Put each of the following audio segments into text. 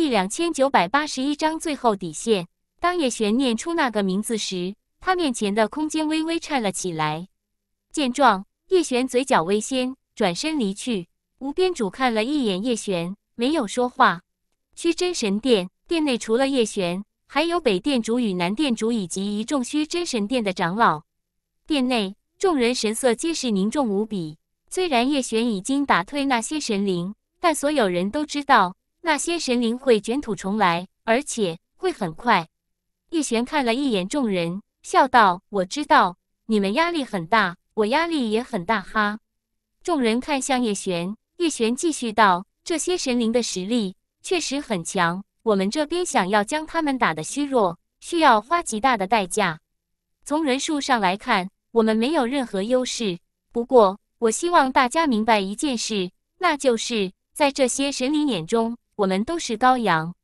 第两千九百八十一章最后底线。当叶璇念出那个名字时，他面前的空间微微颤了起来。见状，叶璇嘴角微掀，转身离去。无边主看了一眼叶璇，没有说话。虚真神殿殿内除了叶璇，还有北殿主与南殿主以及一众虚真神殿的长老。殿内众人神色皆是凝重无比。虽然叶璇已经打退那些神灵，但所有人都知道。那些神灵会卷土重来，而且会很快。叶璇看了一眼众人，笑道：“我知道你们压力很大，我压力也很大哈。”众人看向叶璇，叶璇继续道：“这些神灵的实力确实很强，我们这边想要将他们打的虚弱，需要花极大的代价。从人数上来看，我们没有任何优势。不过，我希望大家明白一件事，那就是在这些神灵眼中。”我们都是羔羊，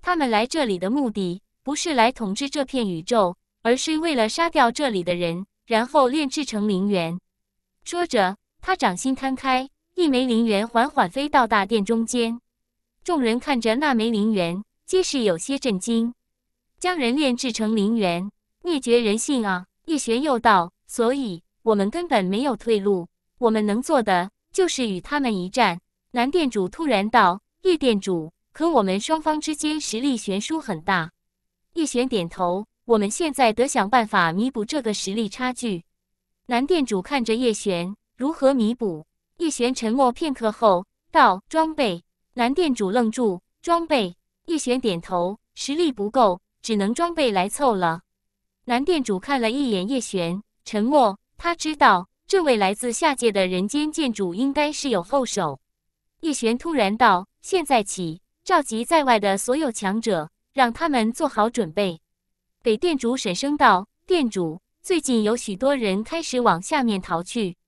他们来这里的目的不是来统治这片宇宙，而是为了杀掉这里的人，然后炼制成灵元。说着，他掌心摊开，一枚灵元缓缓飞到大殿中间。众人看着那枚灵元，皆是有些震惊。将人炼制成灵元，灭绝人性啊！叶玄又道：“所以我们根本没有退路，我们能做的就是与他们一战。”男店主突然道。叶店主，可我们双方之间实力悬殊很大。叶璇点头，我们现在得想办法弥补这个实力差距。男店主看着叶璇，如何弥补？叶璇沉默片刻后道：“装备。”男店主愣住，“装备？”叶璇点头：“实力不够，只能装备来凑了。”男店主看了一眼叶璇，沉默。他知道，这位来自下界的人间建筑应该是有后手。叶璇突然道：“现在起，召集在外的所有强者，让他们做好准备。”北店主沈声道：“店主，最近有许多人开始往下面逃去。”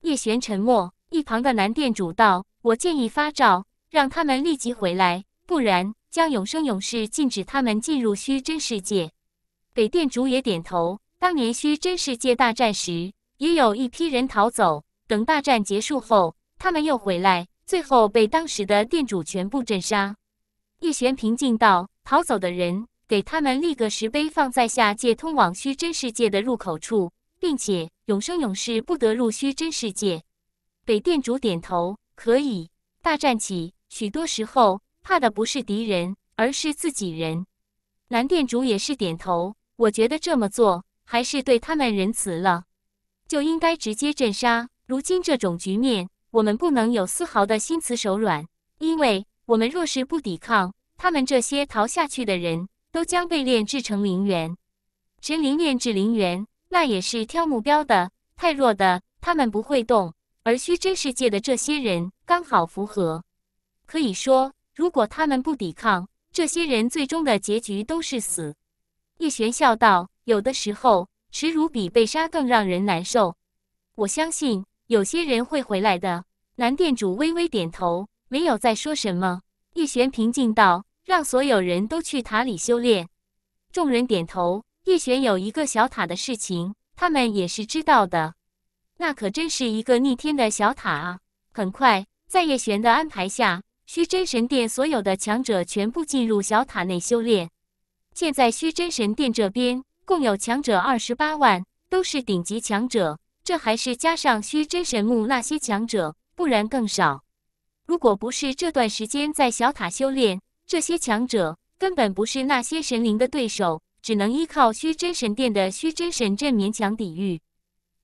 叶璇沉默。一旁的男店主道：“我建议发诏，让他们立即回来，不然将永生永世禁止他们进入虚真世界。”北店主也点头。当年虚真世界大战时，也有一批人逃走，等大战结束后，他们又回来。最后被当时的店主全部镇杀。叶璇平静道：“逃走的人，给他们立个石碑，放在下界通往虚真世界的入口处，并且永生永世不得入虚真世界。”北店主点头：“可以。”大战起，许多时候怕的不是敌人，而是自己人。南店主也是点头：“我觉得这么做还是对他们仁慈了，就应该直接镇杀。如今这种局面。”我们不能有丝毫的心慈手软，因为我们若是不抵抗，他们这些逃下去的人都将被炼制成灵元。神灵炼制灵元，那也是挑目标的，太弱的他们不会动，而虚真世界的这些人刚好符合。可以说，如果他们不抵抗，这些人最终的结局都是死。叶璇笑道：“有的时候，耻辱比被杀更让人难受。”我相信。有些人会回来的。男店主微微点头，没有再说什么。叶璇平静道：“让所有人都去塔里修炼。”众人点头。叶璇有一个小塔的事情，他们也是知道的。那可真是一个逆天的小塔啊！很快，在叶璇的安排下，虚真神殿所有的强者全部进入小塔内修炼。现在，虚真神殿这边共有强者二十八万，都是顶级强者。这还是加上虚真神木那些强者，不然更少。如果不是这段时间在小塔修炼，这些强者根本不是那些神灵的对手，只能依靠虚真神殿的虚真神阵勉强抵御。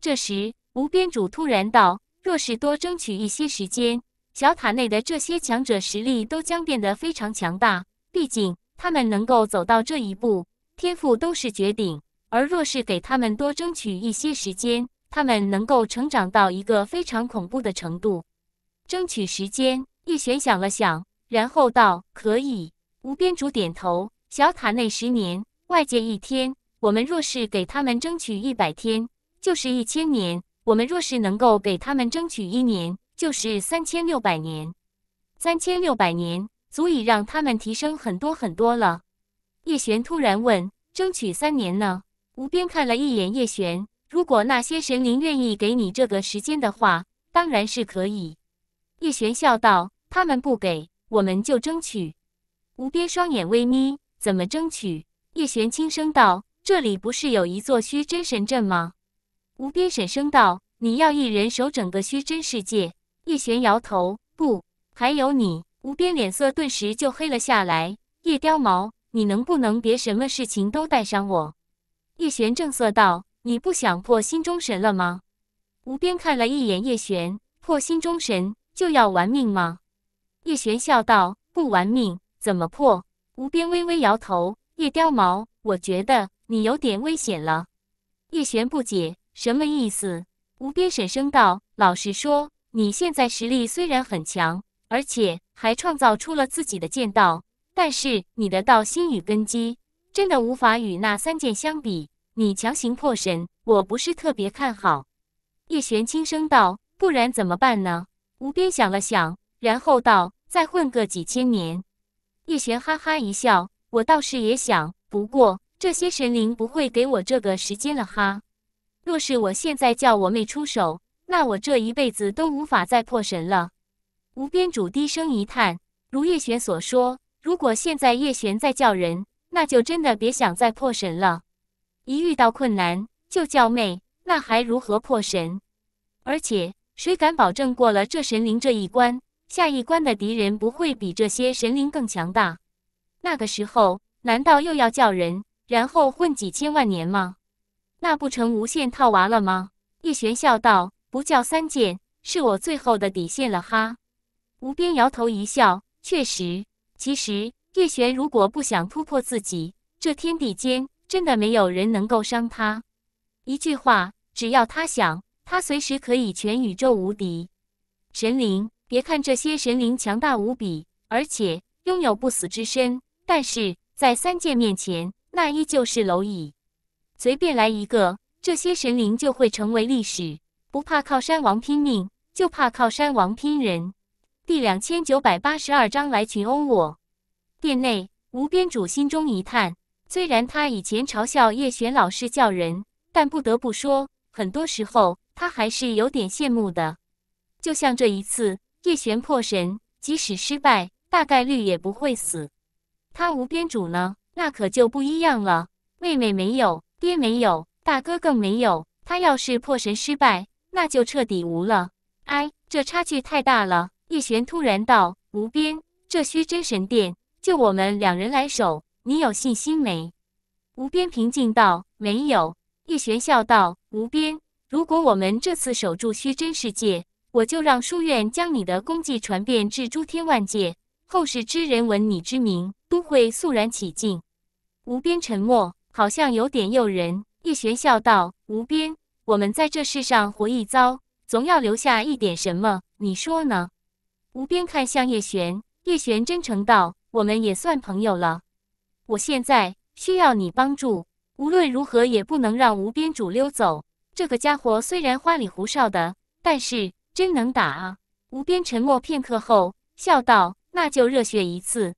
这时，无边主突然道：“若是多争取一些时间，小塔内的这些强者实力都将变得非常强大。毕竟，他们能够走到这一步，天赋都是绝顶。而若是给他们多争取一些时间。”他们能够成长到一个非常恐怖的程度，争取时间。叶璇想了想，然后道：“可以。”无边主点头。小塔内十年，外界一天。我们若是给他们争取一百天，就是一千年；我们若是能够给他们争取一年，就是三千六百年。三千六百年，足以让他们提升很多很多了。叶璇突然问：“争取三年呢？”无边看了一眼叶璇。如果那些神灵愿意给你这个时间的话，当然是可以。叶璇笑道：“他们不给，我们就争取。”无边双眼微眯：“怎么争取？”叶璇轻声道：“这里不是有一座虚真神阵吗？”无边沈声道：“你要一人守整个虚真世界？”叶璇摇头：“不，还有你。”无边脸色顿时就黑了下来：“叶貂毛，你能不能别什么事情都带上我？”叶璇正色道。你不想破心中神了吗？无边看了一眼叶璇，破心中神就要玩命吗？叶璇笑道：“不玩命怎么破？”无边微微摇头。叶貂毛，我觉得你有点危险了。叶璇不解，什么意思？无边沉声道：“老实说，你现在实力虽然很强，而且还创造出了自己的剑道，但是你的道心与根基真的无法与那三剑相比。”你强行破神，我不是特别看好。”叶璇轻声道，“不然怎么办呢？”无边想了想，然后道：“再混个几千年。”叶璇哈哈一笑：“我倒是也想，不过这些神灵不会给我这个时间了哈。若是我现在叫我妹出手，那我这一辈子都无法再破神了。”无边主低声一叹：“如叶璇所说，如果现在叶璇再叫人，那就真的别想再破神了。”一遇到困难就叫妹，那还如何破神？而且谁敢保证过了这神灵这一关，下一关的敌人不会比这些神灵更强大？那个时候难道又要叫人，然后混几千万年吗？那不成无限套娃了吗？叶璇笑道：“不叫三剑，是我最后的底线了哈。”无边摇头一笑，确实，其实叶璇如果不想突破自己，这天地间。真的没有人能够伤他。一句话，只要他想，他随时可以全宇宙无敌。神灵，别看这些神灵强大无比，而且拥有不死之身，但是在三界面前，那依旧是蝼蚁。随便来一个，这些神灵就会成为历史。不怕靠山王拼命，就怕靠山王拼人。第两千九百八十二章来群殴我。殿内，无边主心中一叹。虽然他以前嘲笑叶璇老是叫人，但不得不说，很多时候他还是有点羡慕的。就像这一次，叶璇破神，即使失败，大概率也不会死。他无边主呢，那可就不一样了。妹妹没有，爹没有，大哥更没有。他要是破神失败，那就彻底无了。哎，这差距太大了。叶璇突然道：“无边，这虚真神殿就我们两人来守。”你有信心没？无边平静道：“没有。”叶璇笑道：“无边，如果我们这次守住虚真世界，我就让书院将你的功绩传遍至诸天万界，后世之人闻你之名，都会肃然起敬。”无边沉默，好像有点诱人。叶璇笑道：“无边，我们在这世上活一遭，总要留下一点什么，你说呢？”无边看向叶璇，叶璇真诚道：“我们也算朋友了。”我现在需要你帮助，无论如何也不能让无边主溜走。这个家伙虽然花里胡哨的，但是真能打啊！无边沉默片刻后笑道：“那就热血一次。”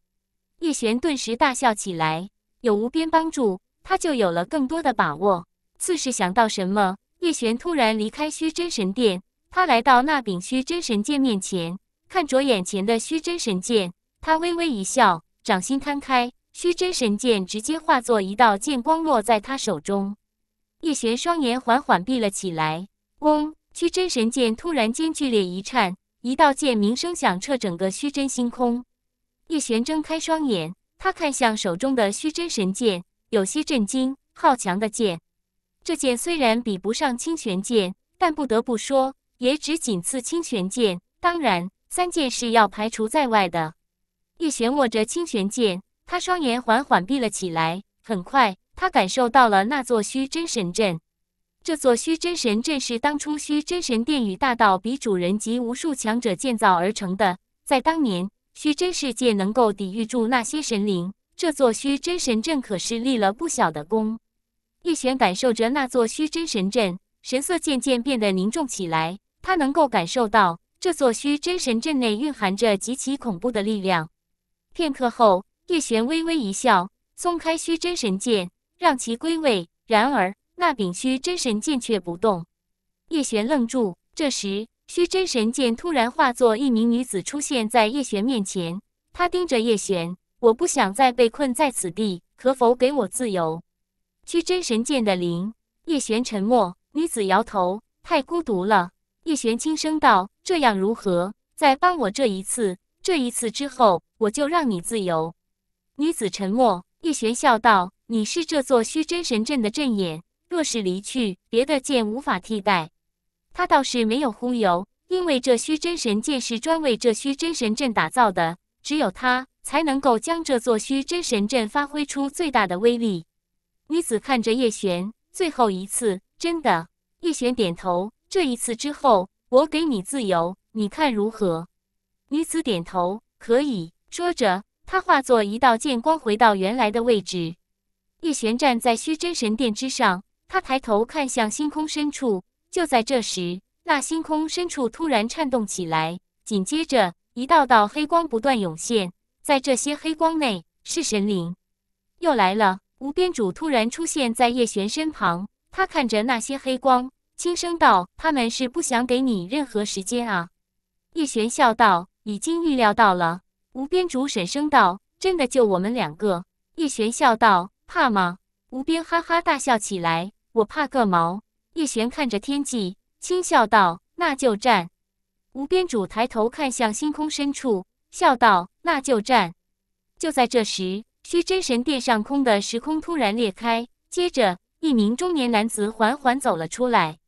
叶璇顿时大笑起来。有无边帮助，他就有了更多的把握。似是想到什么，叶璇突然离开虚真神殿，他来到那柄虚真神剑面前，看着眼前的虚真神剑，他微微一笑，掌心摊开。虚真神剑直接化作一道剑光落在他手中，叶璇双眼缓缓闭了起来。嗡，虚真神剑突然间剧烈一颤，一道剑鸣声响彻整个虚真星空。叶璇睁开双眼，他看向手中的虚真神剑，有些震惊。好强的剑！这剑虽然比不上清玄剑，但不得不说，也只仅次清玄剑。当然，三剑是要排除在外的。叶璇握着清玄剑。他双眼缓缓闭了起来，很快他感受到了那座虚真神阵。这座虚真神阵是当初虚真神殿与大道比主人及无数强者建造而成的。在当年，虚真世界能够抵御住那些神灵，这座虚真神阵可是立了不小的功。叶璇感受着那座虚真神阵，神色渐渐变得凝重起来。他能够感受到这座虚真神阵内蕴含着极其恐怖的力量。片刻后。叶璇微微一笑，松开虚真神剑，让其归位。然而那柄虚真神剑却不动。叶璇愣住。这时，虚真神剑突然化作一名女子出现在叶璇面前。她盯着叶璇：“我不想再被困在此地，可否给我自由？”虚真神剑的灵。叶璇沉默。女子摇头：“太孤独了。”叶璇轻声道：“这样如何？再帮我这一次，这一次之后，我就让你自由。”女子沉默，叶璇笑道：“你是这座虚真神阵的阵眼，若是离去，别的剑无法替代。他倒是没有忽悠，因为这虚真神剑是专为这虚真神阵打造的，只有他才能够将这座虚真神阵发挥出最大的威力。”女子看着叶璇，“最后一次，真的。”叶璇点头，“这一次之后，我给你自由，你看如何？”女子点头，“可以。”说着。他化作一道剑光，回到原来的位置。叶璇站在虚真神殿之上，他抬头看向星空深处。就在这时，那星空深处突然颤动起来，紧接着一道道黑光不断涌现。在这些黑光内，是神灵。又来了！无边主突然出现在叶璇身旁，他看着那些黑光，轻声道：“他们是不想给你任何时间啊。”叶璇笑道：“已经预料到了。”无边主沈声道：“真的就我们两个。”叶璇笑道：“怕吗？”无边哈哈大笑起来：“我怕个毛！”叶璇看着天际，轻笑道：“那就战。”无边主抬头看向星空深处，笑道：“那就战。”就在这时，虚真神殿上空的时空突然裂开，接着一名中年男子缓缓走了出来。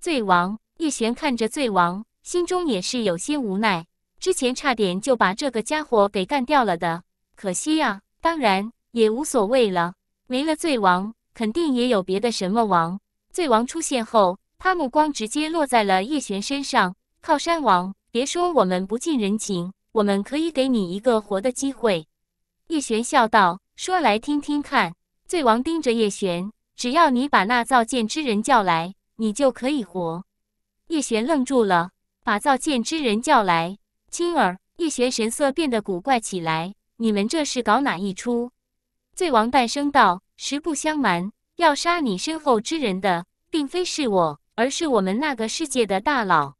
醉王，叶璇看着醉王，心中也是有些无奈。之前差点就把这个家伙给干掉了的，可惜啊，当然也无所谓了，没了罪王，肯定也有别的什么王。罪王出现后，他目光直接落在了叶璇身上。靠山王，别说我们不近人情，我们可以给你一个活的机会。叶璇笑道：“说来听听看。”罪王盯着叶璇：“只要你把那造剑之人叫来，你就可以活。”叶璇愣住了，把造剑之人叫来。青儿，叶璇神色变得古怪起来。你们这是搞哪一出？醉王诞生道，实不相瞒，要杀你身后之人的，并非是我，而是我们那个世界的大佬。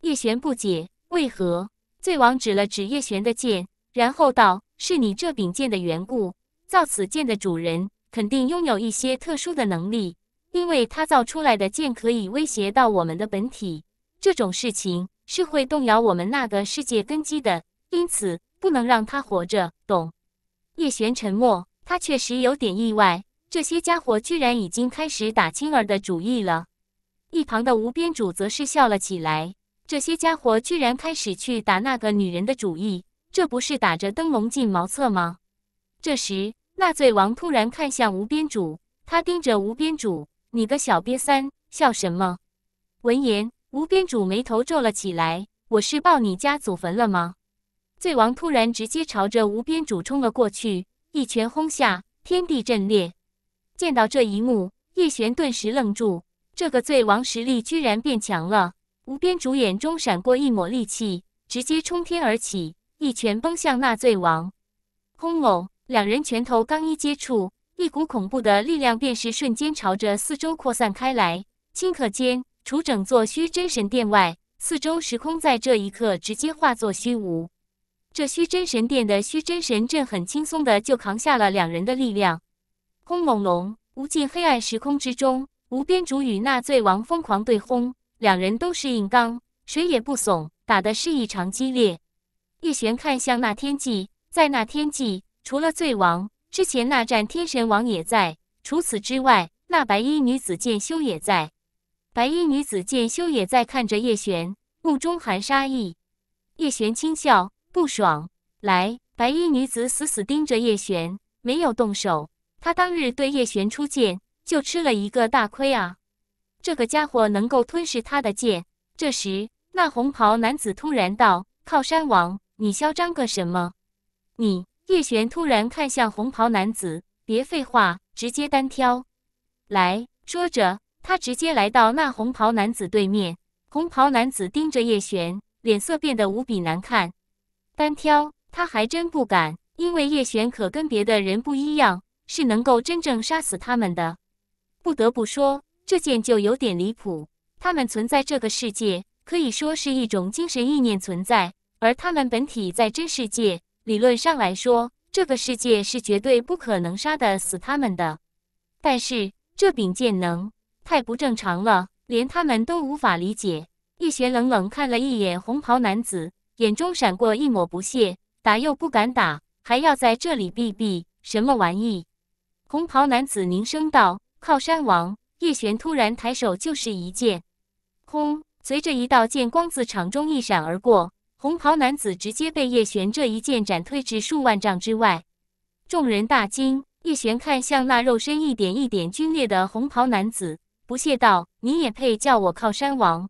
叶璇不解，为何？醉王指了指叶璇的剑，然后道：“是你这柄剑的缘故。造此剑的主人肯定拥有一些特殊的能力，因为他造出来的剑可以威胁到我们的本体。这种事情。”是会动摇我们那个世界根基的，因此不能让他活着。懂？叶璇沉默，他确实有点意外，这些家伙居然已经开始打青儿的主意了。一旁的无边主则是笑了起来，这些家伙居然开始去打那个女人的主意，这不是打着灯笼进茅厕吗？这时，纳罪王突然看向无边主，他盯着无边主：“你个小瘪三，笑什么？”闻言。无边主眉头皱了起来：“我是报你家祖坟了吗？”罪王突然直接朝着无边主冲了过去，一拳轰下，天地震裂。见到这一幕，叶璇顿时愣住：这个罪王实力居然变强了。无边主眼中闪过一抹戾气，直接冲天而起，一拳崩向那醉王。轰！两人拳头刚一接触，一股恐怖的力量便是瞬间朝着四周扩散开来，顷刻间。除整座虚真神殿外，四周时空在这一刻直接化作虚无。这虚真神殿的虚真神阵很轻松的就扛下了两人的力量。轰隆隆，无尽黑暗时空之中，无边主与纳罪王疯狂对轰，两人都是硬刚，谁也不怂，打的是异常激烈。玉璇看向那天际，在那天际，除了罪王，之前那战天神王也在。除此之外，那白衣女子剑修也在。白衣女子见修也在看着叶璇，目中含杀意。叶璇轻笑，不爽。来，白衣女子死死盯着叶璇，没有动手。她当日对叶璇出剑，就吃了一个大亏啊！这个家伙能够吞噬他的剑。这时，那红袍男子突然道：“靠山王，你嚣张个什么？”你叶璇突然看向红袍男子：“别废话，直接单挑。”来，说着。他直接来到那红袍男子对面，红袍男子盯着叶璇，脸色变得无比难看。单挑他还真不敢，因为叶璇可跟别的人不一样，是能够真正杀死他们的。不得不说，这剑就有点离谱。他们存在这个世界，可以说是一种精神意念存在，而他们本体在真世界。理论上来说，这个世界是绝对不可能杀得死他们的。但是这柄剑能。太不正常了，连他们都无法理解。叶璇冷冷看了一眼红袍男子，眼中闪过一抹不屑。打又不敢打，还要在这里避避，什么玩意？红袍男子凝声道：“靠山王！”叶璇突然抬手就是一剑，轰！随着一道剑光自场中一闪而过，红袍男子直接被叶璇这一剑斩退至数万丈之外。众人大惊，叶璇看向那肉身一点一点皲裂的红袍男子。不屑道：“你也配叫我靠山王？”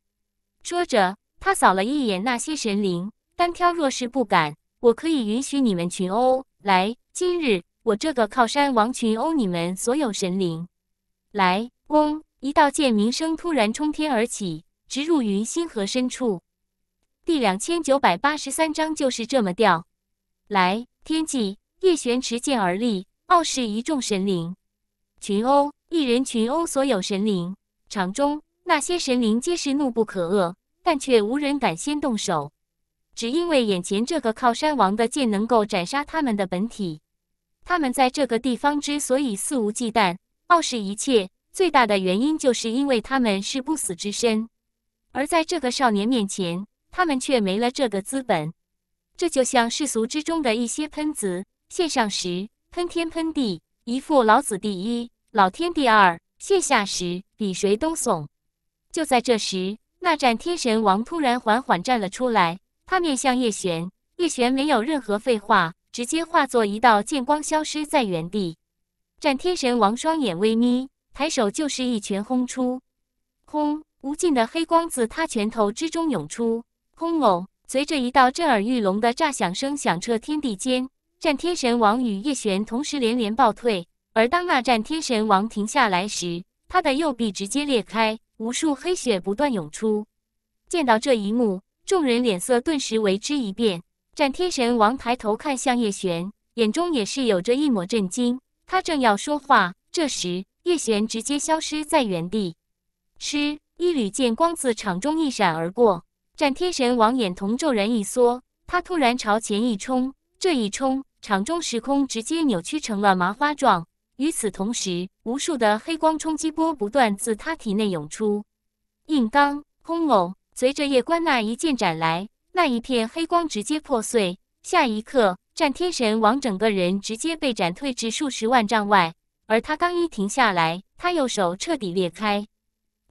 说着，他扫了一眼那些神灵，单挑若是不敢，我可以允许你们群殴。来，今日我这个靠山王群殴你们所有神灵！来，嗡！一道剑鸣声突然冲天而起，直入云星河深处。第两千九百八十三章就是这么吊。来，天际，叶璇持剑而立，傲视一众神灵。群殴一人群殴所有神灵，场中那些神灵皆是怒不可遏，但却无人敢先动手，只因为眼前这个靠山王的剑能够斩杀他们的本体。他们在这个地方之所以肆无忌惮、傲视一切，最大的原因就是因为他们是不死之身，而在这个少年面前，他们却没了这个资本。这就像世俗之中的一些喷子，献上时喷天喷地。一副老子第一，老天第二，卸下时比谁都怂。就在这时，那战天神王突然缓缓站了出来，他面向叶璇，叶璇没有任何废话，直接化作一道剑光消失在原地。战天神王双眼微眯，抬手就是一拳轰出，轰！无尽的黑光自他拳头之中涌出，轰隆！随着一道震耳欲聋的炸响声，响彻天地间。战天神王与叶璇同时连连暴退，而当那战天神王停下来时，他的右臂直接裂开，无数黑血不断涌出。见到这一幕，众人脸色顿时为之一变。战天神王抬头看向叶璇，眼中也是有着一抹震惊。他正要说话，这时叶璇直接消失在原地。嗤！一缕剑光自场中一闪而过，战天神王眼瞳骤然一缩，他突然朝前一冲，这一冲。场中时空直接扭曲成了麻花状，与此同时，无数的黑光冲击波不断自他体内涌出。硬刚轰隆，随着夜观那一剑斩来，那一片黑光直接破碎。下一刻，战天神王整个人直接被斩退至数十万丈外。而他刚一停下来，他右手彻底裂开。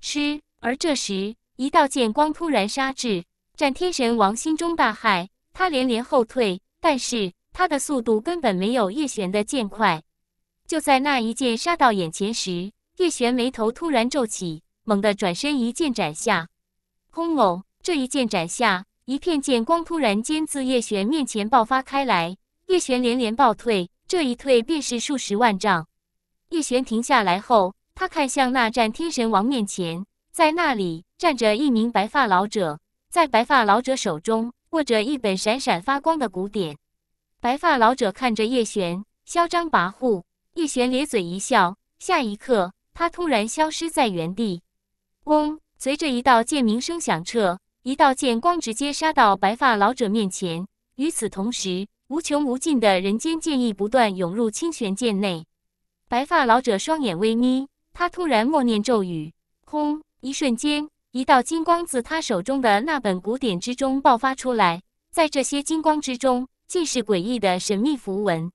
吃！而这时，一道剑光突然杀至，战天神王心中大骇，他连连后退，但是。他的速度根本没有叶璇的剑快。就在那一剑杀到眼前时，叶璇眉头突然皱起，猛地转身，一剑斩下。轰！隆！这一剑斩下，一片剑光突然间自叶璇面前爆发开来。叶璇连连暴退，这一退便是数十万丈。叶璇停下来后，他看向那战天神王面前，在那里站着一名白发老者，在白发老者手中握着一本闪闪发光的古典。白发老者看着叶璇，嚣张跋扈。叶璇咧嘴一笑，下一刻，他突然消失在原地。嗡！随着一道剑鸣声响彻，一道剑光直接杀到白发老者面前。与此同时，无穷无尽的人间剑意不断涌入清玄剑内。白发老者双眼微眯，他突然默念咒语。轰！一瞬间，一道金光自他手中的那本古典之中爆发出来，在这些金光之中。尽是诡异的神秘符文，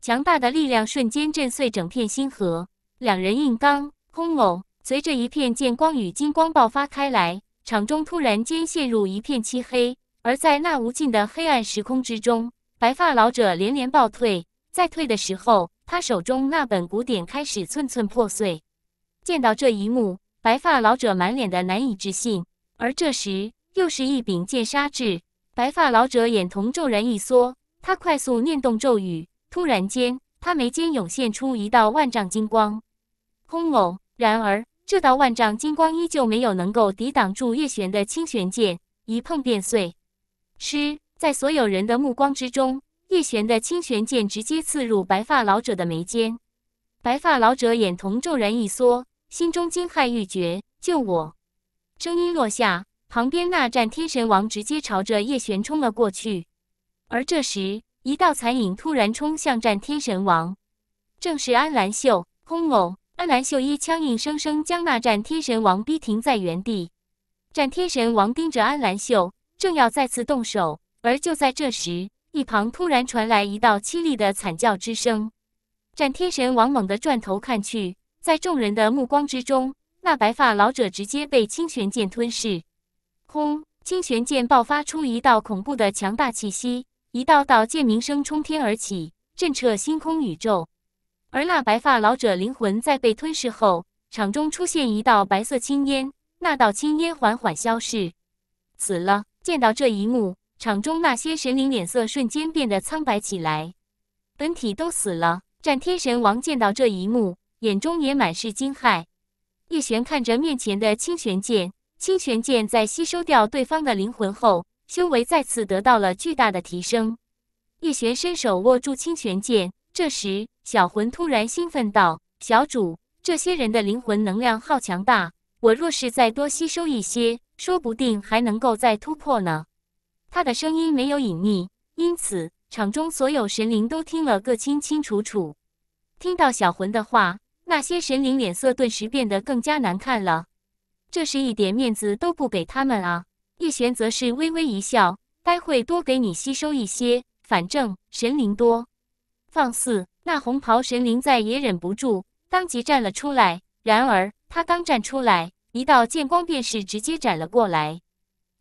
强大的力量瞬间震碎整片星河。两人硬刚，轰隆！随着一片剑光与金光爆发开来，场中突然间陷入一片漆黑。而在那无尽的黑暗时空之中，白发老者连连暴退，在退的时候，他手中那本古典开始寸寸破碎。见到这一幕，白发老者满脸的难以置信。而这时，又是一柄剑杀至。白发老者眼瞳骤然一缩，他快速念动咒语，突然间，他眉间涌现出一道万丈金光。轰！然而，这道万丈金光依旧没有能够抵挡住叶璇的青玄剑，一碰便碎。嗤！在所有人的目光之中，叶璇的青玄剑直接刺入白发老者的眉间。白发老者眼瞳骤然一缩，心中惊骇欲绝：“救我！”声音落下。旁边那战天神王直接朝着叶璇冲了过去，而这时一道残影突然冲向战天神王，正是安兰秀。轰！安兰秀一枪硬生生将那战天神王逼停在原地。战天神王盯着安兰秀，正要再次动手，而就在这时，一旁突然传来一道凄厉的惨叫之声。战天神王猛地转头看去，在众人的目光之中，那白发老者直接被清玄剑吞噬。轰！清玄剑爆发出一道恐怖的强大气息，一道道剑鸣声冲天而起，震彻星空宇宙。而那白发老者灵魂在被吞噬后，场中出现一道白色青烟，那道青烟缓缓消逝。死了！见到这一幕，场中那些神灵脸色瞬间变得苍白起来，本体都死了。战天神王见到这一幕，眼中也满是惊骇。叶璇看着面前的清玄剑。清玄剑在吸收掉对方的灵魂后，修为再次得到了巨大的提升。叶璇伸手握住清玄剑，这时小魂突然兴奋道：“小主，这些人的灵魂能量好强大，我若是再多吸收一些，说不定还能够再突破呢。”他的声音没有隐匿，因此场中所有神灵都听了个清清楚楚。听到小魂的话，那些神灵脸色顿时变得更加难看了。这是一点面子都不给他们啊！叶璇则是微微一笑，待会多给你吸收一些，反正神灵多。放肆！那红袍神灵再也忍不住，当即站了出来。然而他刚站出来，一道剑光便是直接斩了过来。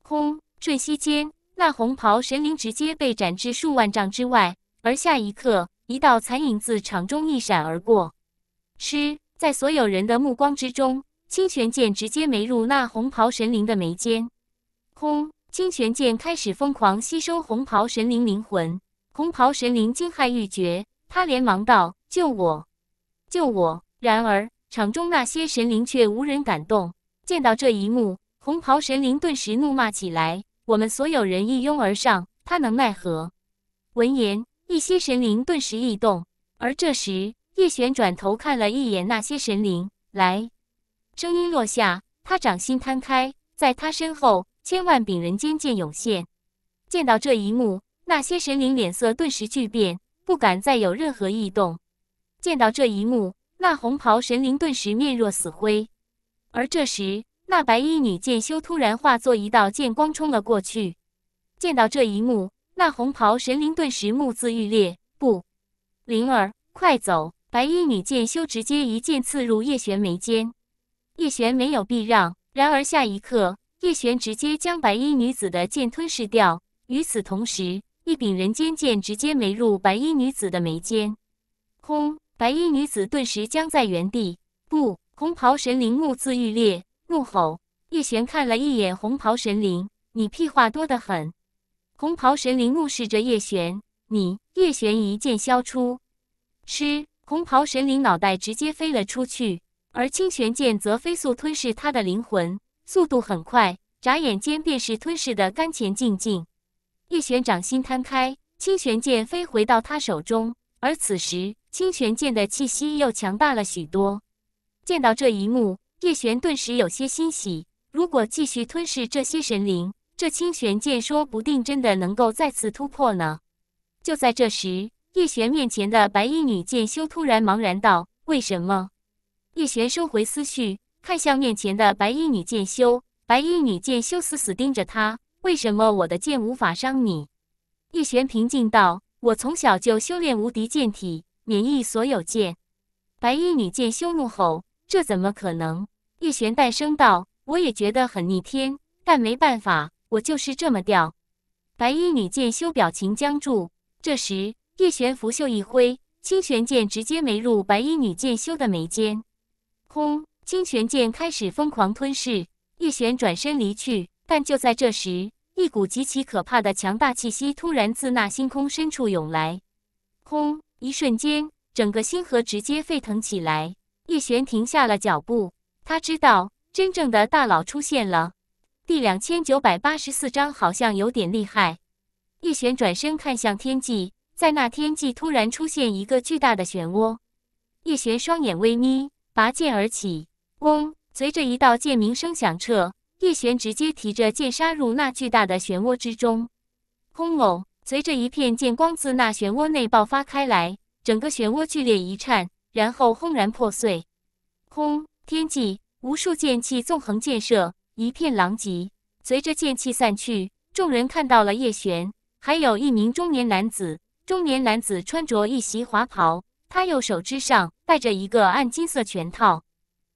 轰！瞬息间，那红袍神灵直接被斩至数万丈之外。而下一刻，一道残影自场中一闪而过。吃！在所有人的目光之中。清泉剑直接没入那红袍神灵的眉间，轰！清泉剑开始疯狂吸收红袍神灵灵魂。红袍神灵惊骇欲绝，他连忙道：“救我！救我！”然而场中那些神灵却无人敢动。见到这一幕，红袍神灵顿时怒骂起来：“我们所有人一拥而上，他能奈何？”闻言，一些神灵顿时异动。而这时，叶璇转头看了一眼那些神灵，来。声音落下，他掌心摊开，在他身后，千万柄人间剑涌现。见到这一幕，那些神灵脸色顿时巨变，不敢再有任何异动。见到这一幕，那红袍神灵顿时面若死灰。而这时，那白衣女剑修突然化作一道剑光冲了过去。见到这一幕，那红袍神灵顿时目眦欲裂。不，灵儿，快走！白衣女剑修直接一剑刺入叶璇眉间。叶璇没有避让，然而下一刻，叶璇直接将白衣女子的剑吞噬掉。与此同时，一柄人间剑直接没入白衣女子的眉间。轰！白衣女子顿时僵在原地。不！红袍神灵目眦欲裂，怒吼。叶璇看了一眼红袍神灵：“你屁话多得很。”红袍神灵怒视着叶璇：“你！”叶璇一剑削出，吃！红袍神灵脑袋直接飞了出去。而青玄剑则飞速吞噬他的灵魂，速度很快，眨眼间便是吞噬的甘前静静。叶璇掌心摊开，清玄剑飞回到他手中。而此时，清玄剑的气息又强大了许多。见到这一幕，叶璇顿时有些欣喜。如果继续吞噬这些神灵，这青玄剑说不定真的能够再次突破呢。就在这时，叶璇面前的白衣女剑修突然茫然道：“为什么？”叶璇收回思绪，看向面前的白衣女剑修。白衣女剑修死死盯着他：“为什么我的剑无法伤你？”叶璇平静道：“我从小就修炼无敌剑体，免疫所有剑。”白衣女剑修怒吼：“这怎么可能？”叶璇淡声道：“我也觉得很逆天，但没办法，我就是这么吊。”白衣女剑修表情僵住。这时，叶璇拂袖一挥，清玄剑直接没入白衣女剑修的眉间。轰！金玄剑开始疯狂吞噬。叶璇转身离去，但就在这时，一股极其可怕的强大气息突然自那星空深处涌来。轰！一瞬间，整个星河直接沸腾起来。叶璇停下了脚步，他知道真正的大佬出现了。第两千九百八十四章好像有点厉害。叶璇转身看向天际，在那天际突然出现一个巨大的漩涡。叶璇双眼微眯。拔剑而起，嗡！随着一道剑鸣声响彻，叶璇直接提着剑杀入那巨大的漩涡之中。轰隆！随着一片剑光自那漩涡内爆发开来，整个漩涡剧烈一颤，然后轰然破碎。轰！天际无数剑气纵横溅射，一片狼藉。随着剑气散去，众人看到了叶璇，还有一名中年男子。中年男子穿着一袭华袍，他右手之上。带着一个暗金色拳套，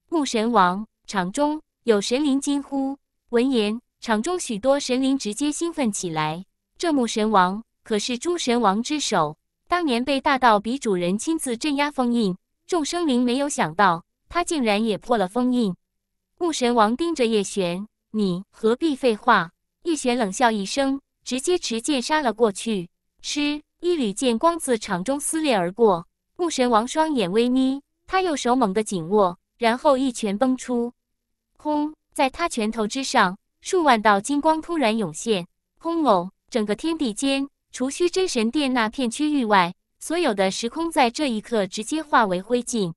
木神王场中有神灵惊呼，闻言，场中许多神灵直接兴奋起来。这木神王可是诸神王之首，当年被大道比主人亲自镇压封印，众生灵没有想到他竟然也破了封印。木神王盯着叶璇，你何必废话？叶璇冷笑一声，直接持剑杀了过去。嗤，一缕剑光自场中撕裂而过。木神王双眼微眯，他右手猛地紧握，然后一拳崩出，轰！在他拳头之上，数万道金光突然涌现。轰隆！整个天地间，除虚真神殿那片区域外，所有的时空在这一刻直接化为灰烬。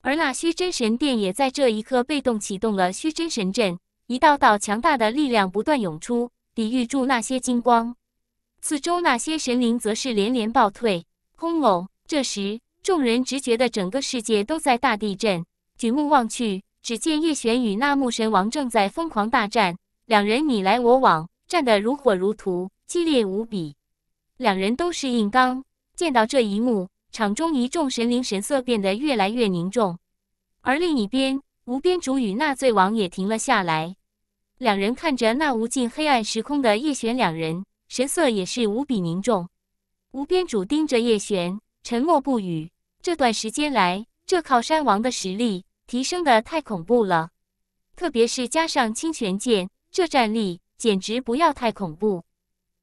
而那虚真神殿也在这一刻被动启动了虚真神阵，一道道强大的力量不断涌出，抵御住那些金光。四周那些神灵则是连连暴退。轰隆！这时。众人直觉得整个世界都在大地震，举目望去，只见叶璇与纳木神王正在疯狂大战，两人你来我往，战得如火如荼，激烈无比。两人都是硬刚，见到这一幕，场中一众神灵神色变得越来越凝重。而另一边，无边主与纳罪王也停了下来，两人看着那无尽黑暗时空的叶璇，两人神色也是无比凝重。无边主盯着叶璇。沉默不语。这段时间来，这靠山王的实力提升的太恐怖了，特别是加上清泉剑，这战力简直不要太恐怖。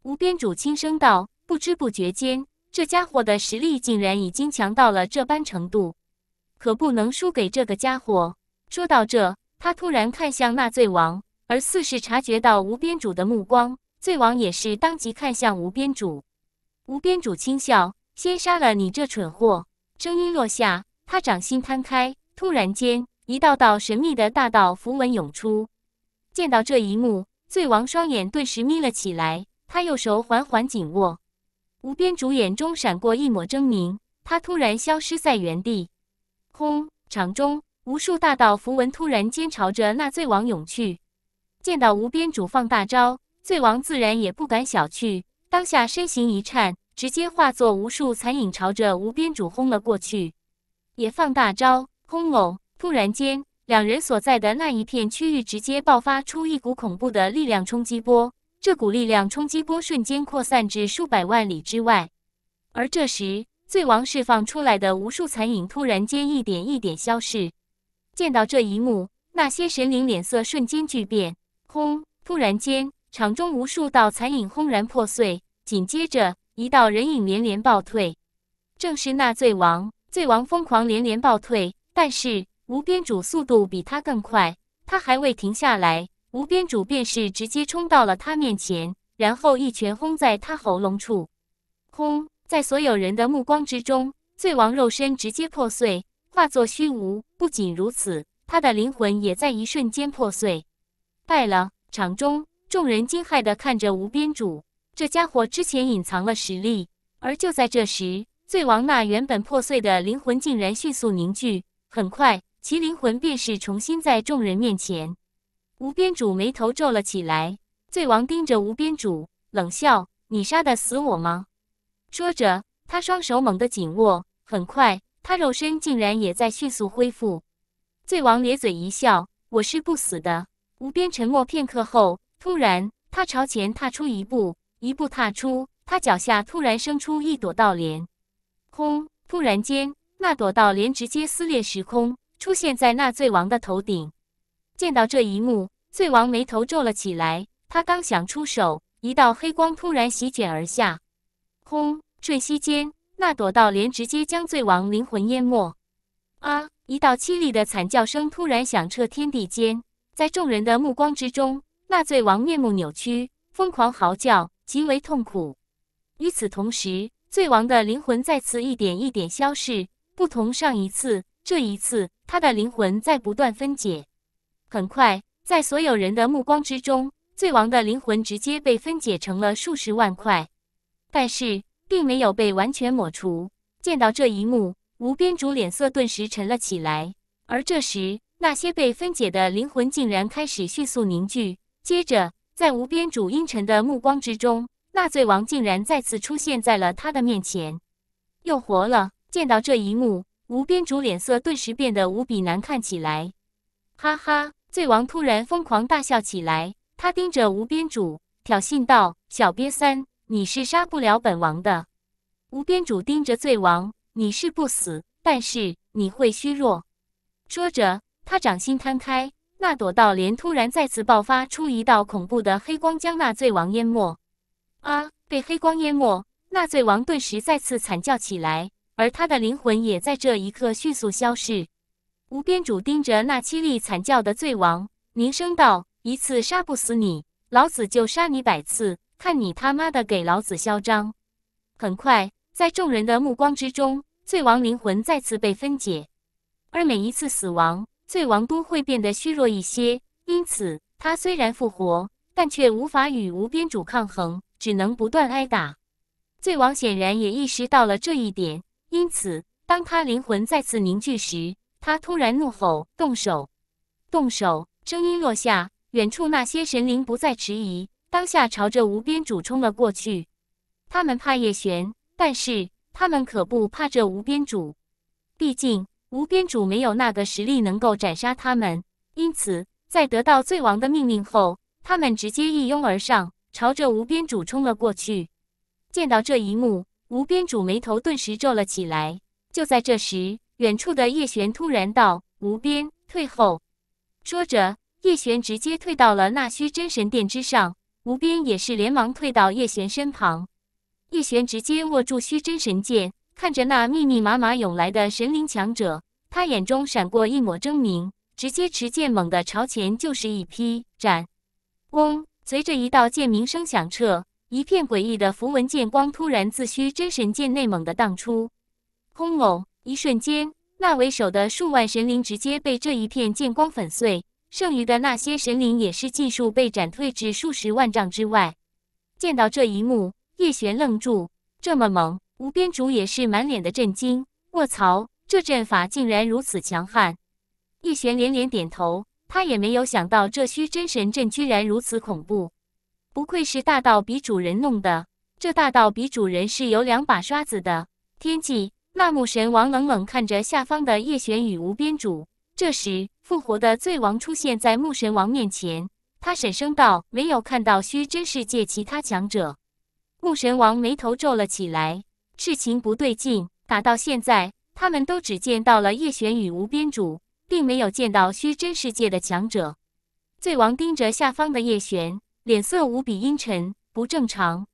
无边主轻声道：“不知不觉间，这家伙的实力竟然已经强到了这般程度，可不能输给这个家伙。”说到这，他突然看向纳罪王，而似是察觉到无边主的目光，罪王也是当即看向无边主。无边主轻笑。先杀了你这蠢货！声音落下，他掌心摊开，突然间，一道道神秘的大道符文涌出。见到这一幕，醉王双眼顿时眯了起来，他右手缓缓紧握。无边主眼中闪过一抹狰狞，他突然消失在原地。轰！场中无数大道符文突然间朝着那醉王涌去。见到无边主放大招，醉王自然也不敢小觑，当下身形一颤。直接化作无数残影，朝着无边主轰了过去。也放大招，轰！突然间，两人所在的那一片区域直接爆发出一股恐怖的力量冲击波。这股力量冲击波瞬间扩散至数百万里之外。而这时，醉王释放出来的无数残影突然间一点一点消逝。见到这一幕，那些神灵脸色瞬间巨变。轰！突然间，场中无数道残影轰然破碎，紧接着。一道人影连连暴退，正是那醉王。醉王疯狂连连暴退，但是无边主速度比他更快。他还未停下来，无边主便是直接冲到了他面前，然后一拳轰在他喉咙处。轰！在所有人的目光之中，醉王肉身直接破碎，化作虚无。不仅如此，他的灵魂也在一瞬间破碎。败了！场中众人惊骇地看着无边主。这家伙之前隐藏了实力，而就在这时，醉王那原本破碎的灵魂竟然迅速凝聚，很快其灵魂便是重新在众人面前。无边主眉头皱了起来，醉王盯着无边主冷笑：“你杀得死我吗？”说着，他双手猛地紧握，很快他肉身竟然也在迅速恢复。醉王咧嘴一笑：“我是不死的。”无边沉默片刻后，突然他朝前踏出一步。一步踏出，他脚下突然生出一朵道莲，轰！突然间，那朵道莲直接撕裂时空，出现在那醉王的头顶。见到这一幕，醉王眉头皱了起来。他刚想出手，一道黑光突然席卷而下，轰！瞬息间，那朵道莲直接将醉王灵魂淹没。啊！一道凄厉的惨叫声突然响彻天地间，在众人的目光之中，那醉王面目扭曲，疯狂嚎叫。极为痛苦。与此同时，罪王的灵魂再次一点一点消逝。不同上一次，这一次他的灵魂在不断分解。很快，在所有人的目光之中，罪王的灵魂直接被分解成了数十万块，但是并没有被完全抹除。见到这一幕，无边主脸色顿时沉了起来。而这时，那些被分解的灵魂竟然开始迅速凝聚，接着。在无边主阴沉的目光之中，纳罪王竟然再次出现在了他的面前，又活了。见到这一幕，无边主脸色顿时变得无比难看起来。哈哈！罪王突然疯狂大笑起来，他盯着无边主挑衅道：“小瘪三，你是杀不了本王的。”无边主盯着罪王：“你是不死，但是你会虚弱。”说着，他掌心摊开。那朵道莲突然再次爆发出一道恐怖的黑光，将那罪王淹没。啊！被黑光淹没，那罪王顿时再次惨叫起来，而他的灵魂也在这一刻迅速消逝。无边主盯着那凄厉惨叫的罪王，凝声道：“一次杀不死你，老子就杀你百次，看你他妈的给老子嚣张！”很快，在众人的目光之中，罪王灵魂再次被分解，而每一次死亡。罪王都会变得虚弱一些，因此他虽然复活，但却无法与无边主抗衡，只能不断挨打。罪王显然也意识到了这一点，因此当他灵魂再次凝聚时，他突然怒吼：“动手！动手！”声音落下，远处那些神灵不再迟疑，当下朝着无边主冲了过去。他们怕叶璇，但是他们可不怕这无边主，毕竟。无边主没有那个实力能够斩杀他们，因此在得到罪王的命令后，他们直接一拥而上，朝着无边主冲了过去。见到这一幕，无边主眉头顿时皱了起来。就在这时，远处的叶璇突然道：“无边，退后。”说着，叶璇直接退到了那虚真神殿之上。无边也是连忙退到叶璇身旁。叶璇直接握住虚真神剑。看着那密密麻麻涌来的神灵强者，他眼中闪过一抹狰狞，直接持剑猛地朝前就是一劈斩。嗡！随着一道剑鸣声响彻，一片诡异的符文剑光突然自虚真神剑内猛地荡出。轰！一瞬间，那为首的数万神灵直接被这一片剑光粉碎，剩余的那些神灵也是尽数被斩退至数十万丈之外。见到这一幕，叶璇愣住：这么猛！吴边主也是满脸的震惊，卧槽，这阵法竟然如此强悍！叶璇连连点头，他也没有想到这虚真神阵居然如此恐怖，不愧是大道比主人弄的，这大道比主人是有两把刷子的。天际，那木神王冷冷看着下方的叶璇与吴边主。这时，复活的醉王出现在木神王面前，他沈声道：“没有看到虚真世界其他强者。”木神王眉头皱了起来。事情不对劲，打到现在，他们都只见到了叶璇与无边主，并没有见到虚真世界的强者。醉王盯着下方的叶璇，脸色无比阴沉，不正常。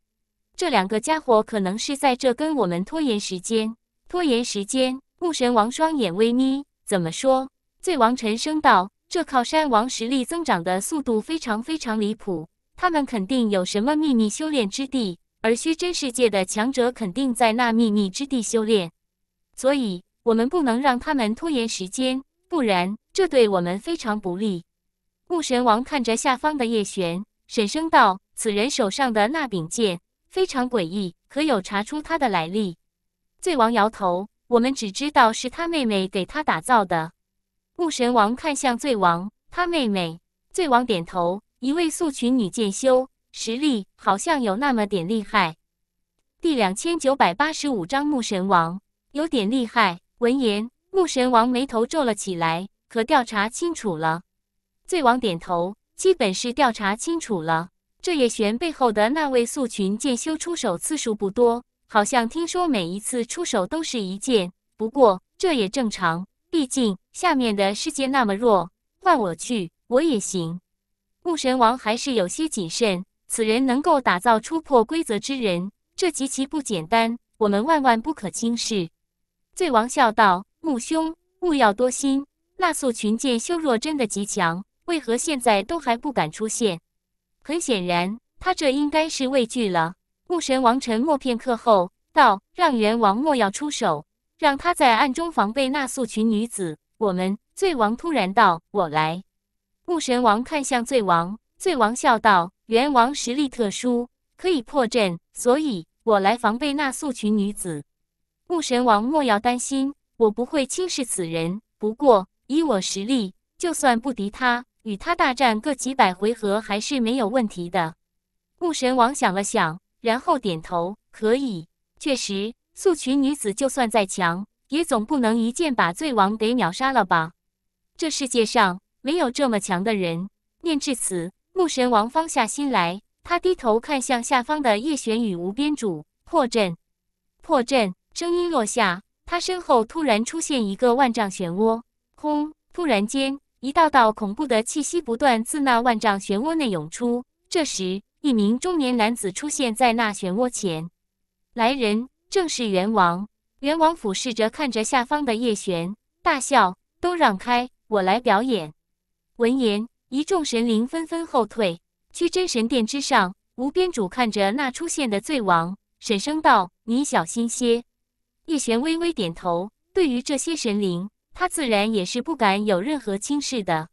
这两个家伙可能是在这跟我们拖延时间。拖延时间，木神王双眼微眯，怎么说？醉王沉声道：“这靠山王实力增长的速度非常非常离谱，他们肯定有什么秘密修炼之地。”而虚真世界的强者肯定在那秘密之地修炼，所以我们不能让他们拖延时间，不然这对我们非常不利。木神王看着下方的叶璇，沈声道：“此人手上的那柄剑非常诡异，可有查出他的来历？”醉王摇头：“我们只知道是他妹妹给他打造的。”木神王看向醉王：“他妹妹？”醉王点头：“一位素裙女剑修。”实力好像有那么点厉害。第两千九百八十五章木神王有点厉害。闻言，木神王眉头皱了起来。可调查清楚了？醉王点头，基本是调查清楚了。这叶玄背后的那位素群剑修出手次数不多，好像听说每一次出手都是一剑。不过这也正常，毕竟下面的世界那么弱，换我去我也行。木神王还是有些谨慎。此人能够打造出破规则之人，这极其不简单，我们万万不可轻视。醉王笑道：“穆兄，勿要多心。那素群剑修若真的极强，为何现在都还不敢出现？很显然，他这应该是畏惧了。”穆神王沉默片刻后道：“让元王莫要出手，让他在暗中防备那素群女子。”我们醉王突然道：“我来。”穆神王看向醉王。醉王笑道：“元王实力特殊，可以破阵，所以我来防备那素裙女子。木神王莫要担心，我不会轻视此人。不过以我实力，就算不敌他，与他大战个几百回合还是没有问题的。”木神王想了想，然后点头：“可以，确实，素裙女子就算再强，也总不能一剑把醉王给秒杀了吧？这世界上没有这么强的人。”念至此。木神王放下心来，他低头看向下方的叶璇与无边主破阵，破阵。声音落下，他身后突然出现一个万丈漩涡，轰！突然间，一道道恐怖的气息不断自那万丈漩涡内涌出。这时，一名中年男子出现在那漩涡前，来人正是元王。元王俯视着看着下方的叶璇，大笑：“都让开，我来表演。”闻言。一众神灵纷纷后退。屈真神殿之上，无边主看着那出现的罪王，沈声道：“你小心些。”叶璇微微点头。对于这些神灵，他自然也是不敢有任何轻视的。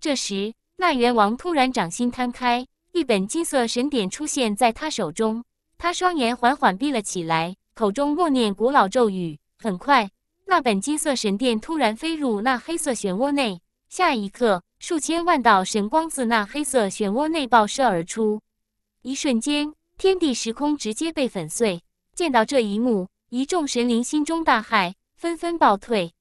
这时，那元王突然掌心摊开，一本金色神典出现在他手中。他双眼缓缓闭了起来，口中默念古老咒语。很快，那本金色神殿突然飞入那黑色漩涡内。下一刻，数千万道神光自那黑色漩涡内爆射而出，一瞬间，天地时空直接被粉碎。见到这一幕，一众神灵心中大骇，纷纷暴退。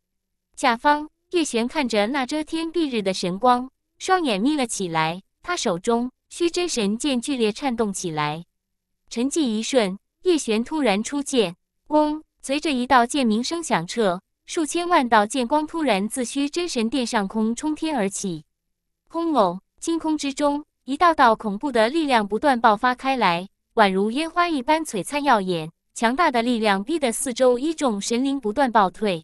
下方，叶璇看着那遮天蔽日的神光，双眼眯了起来。他手中虚真神剑剧烈颤动起来。沉寂一瞬，叶璇突然出剑，嗡，随着一道剑鸣声响彻。数千万道剑光突然自虚真神殿上空冲天而起，轰隆！惊空之中，一道道恐怖的力量不断爆发开来，宛如烟花一般璀璨耀眼。强大的力量逼得四周一众神灵不断暴退。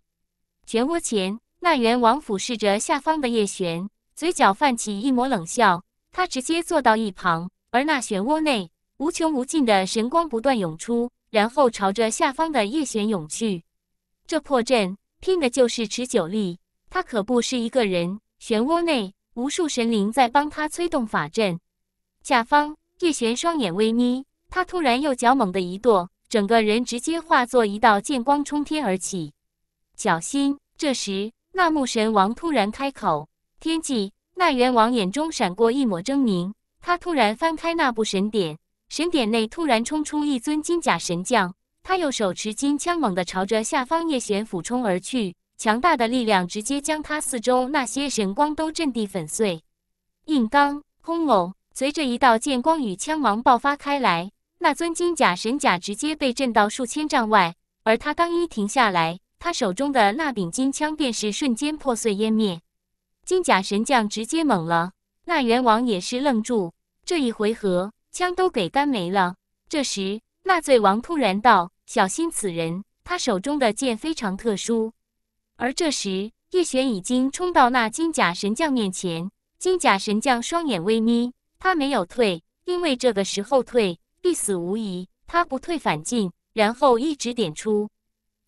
漩涡前，那元王俯视着下方的叶璇，嘴角泛起一抹冷笑。他直接坐到一旁，而那漩涡内无穷无尽的神光不断涌出，然后朝着下方的叶璇涌去。这破阵。拼的就是持久力，他可不是一个人。漩涡内，无数神灵在帮他催动法阵。下方，叶璇双眼微眯，他突然右脚猛地一跺，整个人直接化作一道剑光冲天而起。小心！这时，那木神王突然开口。天际，那元王眼中闪过一抹狰狞，他突然翻开那部神典，神典内突然冲出一尊金甲神将。他右手持金枪，猛地朝着下方叶璇俯冲而去，强大的力量直接将他四周那些神光都震地粉碎。硬刚轰！隆，随着一道剑光与枪芒爆发开来，那尊金甲神甲直接被震到数千丈外。而他刚一停下来，他手中的那柄金枪便是瞬间破碎湮灭。金甲神将直接懵了，那元王也是愣住。这一回合，枪都给干没了。这时，纳罪王突然道。小心此人，他手中的剑非常特殊。而这时，叶璇已经冲到那金甲神将面前。金甲神将双眼微眯，他没有退，因为这个时候退必死无疑。他不退反进，然后一指点出，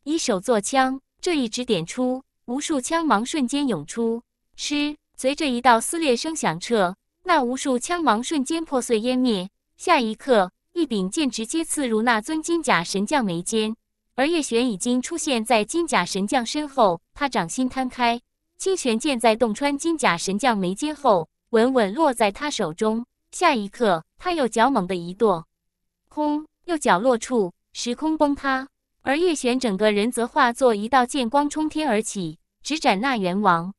以手做枪。这一指点出，无数枪芒瞬间涌出。嗤！随着一道撕裂声响彻，那无数枪芒瞬间破碎湮灭。下一刻。一柄剑直接刺入那尊金甲神将眉间，而叶璇已经出现在金甲神将身后，他掌心摊开，青玄剑在洞穿金甲神将眉间后，稳稳落在他手中。下一刻，他又脚猛地一跺，轰！右脚落处，时空崩塌，而叶璇整个人则化作一道剑光冲天而起，直斩那元王。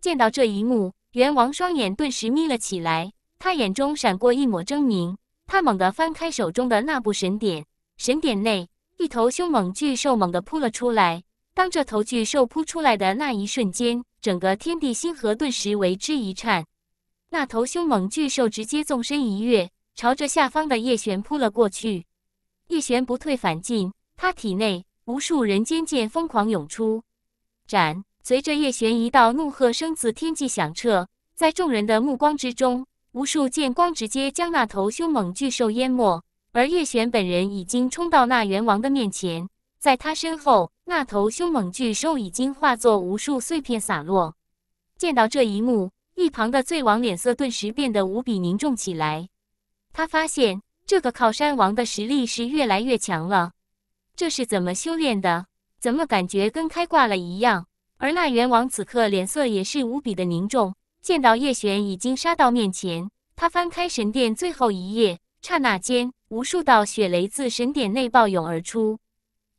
见到这一幕，元王双眼顿时眯了起来，他眼中闪过一抹狰狞。他猛地翻开手中的那部神典，神典内一头凶猛巨兽猛地扑了出来。当这头巨兽扑出来的那一瞬间，整个天地星河顿时为之一颤。那头凶猛巨兽直接纵身一跃，朝着下方的叶璇扑了过去。叶璇不退反进，他体内无数人间剑疯狂涌出，斩！随着叶璇一道怒喝声自天际响彻，在众人的目光之中。无数剑光直接将那头凶猛巨兽淹没，而叶璇本人已经冲到那猿王的面前，在他身后，那头凶猛巨兽已经化作无数碎片洒落。见到这一幕，一旁的醉王脸色顿时变得无比凝重起来。他发现这个靠山王的实力是越来越强了，这是怎么修炼的？怎么感觉跟开挂了一样？而那猿王此刻脸色也是无比的凝重。见到叶璇已经杀到面前，他翻开神殿最后一页，刹那间，无数道血雷自神殿内暴涌而出。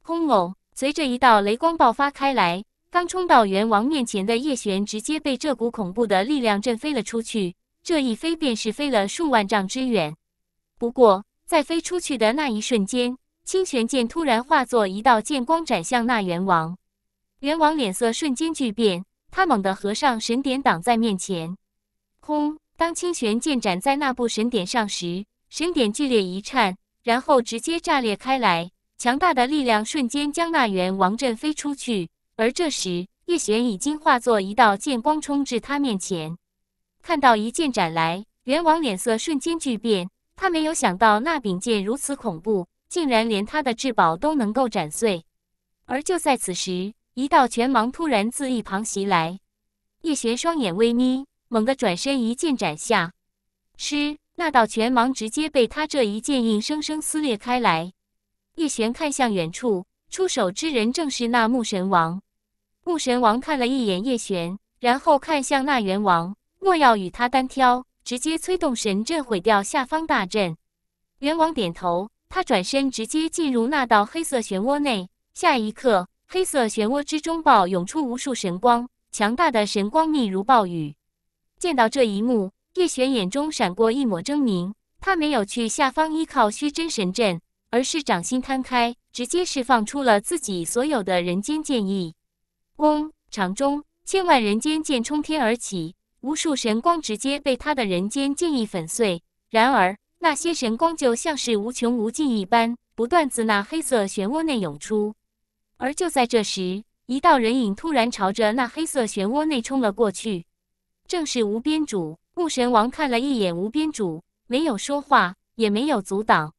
轰隆！随着一道雷光爆发开来，刚冲到元王面前的叶璇直接被这股恐怖的力量震飞了出去。这一飞，便是飞了数万丈之远。不过，在飞出去的那一瞬间，清玄剑突然化作一道剑光，斩向那元王。元王脸色瞬间巨变。他猛地合上神典，挡在面前。轰！当清玄剑斩在那部神典上时，神典剧烈一颤，然后直接炸裂开来。强大的力量瞬间将那元王震飞出去。而这时，叶璇已经化作一道剑光冲至他面前。看到一剑斩来，元王脸色瞬间巨变。他没有想到那柄剑如此恐怖，竟然连他的至宝都能够斩碎。而就在此时，一道拳芒突然自一旁袭来，叶璇双眼微眯，猛地转身一剑斩下。嗤！那道拳芒直接被他这一剑硬生生撕裂开来。叶璇看向远处，出手之人正是那木神王。木神王看了一眼叶璇，然后看向那元王，莫要与他单挑，直接催动神阵毁掉下方大阵。元王点头，他转身直接进入那道黑色漩涡内。下一刻。黑色漩涡之中，暴涌出无数神光，强大的神光密如暴雨。见到这一幕，叶璇眼中闪过一抹狰狞。他没有去下方依靠虚真神阵，而是掌心摊开，直接释放出了自己所有的人间剑意。嗡！场中千万人间剑冲天而起，无数神光直接被他的人间剑意粉碎。然而，那些神光就像是无穷无尽一般，不断自那黑色漩涡内涌出。而就在这时，一道人影突然朝着那黑色漩涡内冲了过去，正是无边主。木神王看了一眼无边主，没有说话，也没有阻挡。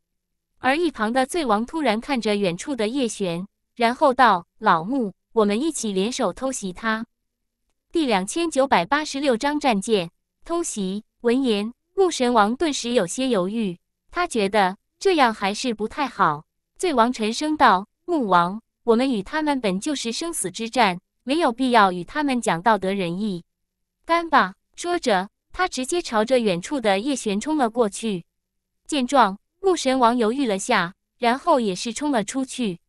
而一旁的醉王突然看着远处的叶璇，然后道：“老木，我们一起联手偷袭他。”第两千九百八十六章战舰偷袭。闻言，木神王顿时有些犹豫，他觉得这样还是不太好。醉王沉声道：“木王。”我们与他们本就是生死之战，没有必要与他们讲道德仁义。干吧！说着，他直接朝着远处的叶璇冲了过去。见状，木神王犹豫了下，然后也是冲了出去。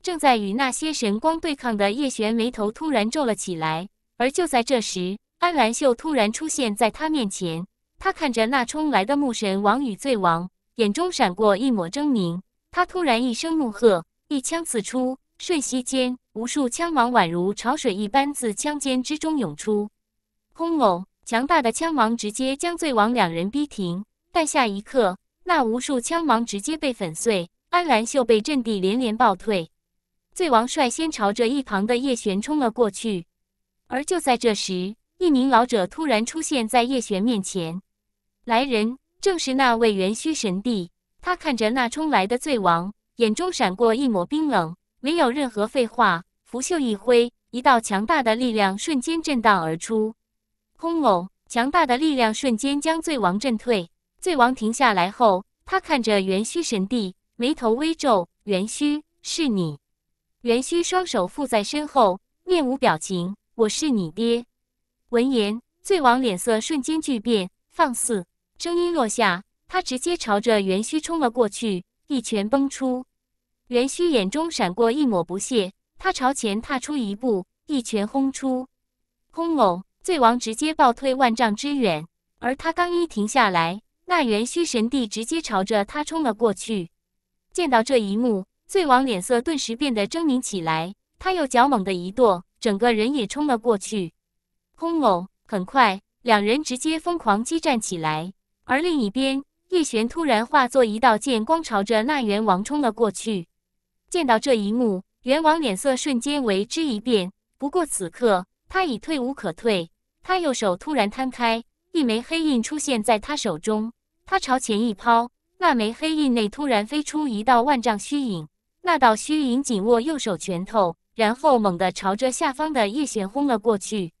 正在与那些神光对抗的叶璇眉头突然皱了起来，而就在这时，安兰秀突然出现在他面前。他看着那冲来的木神王与罪王，眼中闪过一抹狰狞。他突然一声怒喝，一枪刺出。瞬息间，无数枪芒宛如潮水一般自枪尖之中涌出。轰隆！强大的枪芒直接将醉王两人逼停。但下一刻，那无数枪芒直接被粉碎，安兰秀被震地连连暴退。醉王率先朝着一旁的叶璇冲了过去。而就在这时，一名老者突然出现在叶璇面前。来人正是那位元虚神帝。他看着那冲来的醉王，眼中闪过一抹冰冷。没有任何废话，拂袖一挥，一道强大的力量瞬间震荡而出。轰隆！强大的力量瞬间将醉王震退。醉王停下来后，他看着元虚神帝，眉头微皱。元虚，是你？元虚双手负在身后，面无表情。我是你爹。闻言，醉王脸色瞬间巨变，放肆！声音落下，他直接朝着元虚冲了过去，一拳崩出。元虚眼中闪过一抹不屑，他朝前踏出一步，一拳轰出，轰隆！醉王直接暴退万丈之远。而他刚一停下来，那元虚神帝直接朝着他冲了过去。见到这一幕，醉王脸色顿时变得狰狞起来，他又脚猛地一跺，整个人也冲了过去。轰隆！很快，两人直接疯狂激战起来。而另一边，叶璇突然化作一道剑光，朝着那元王冲了过去。见到这一幕，元王脸色瞬间为之一变。不过此刻他已退无可退，他右手突然摊开，一枚黑印出现在他手中。他朝前一抛，那枚黑印内突然飞出一道万丈虚影，那道虚影紧握右手拳头，然后猛地朝着下方的叶璇轰了过去。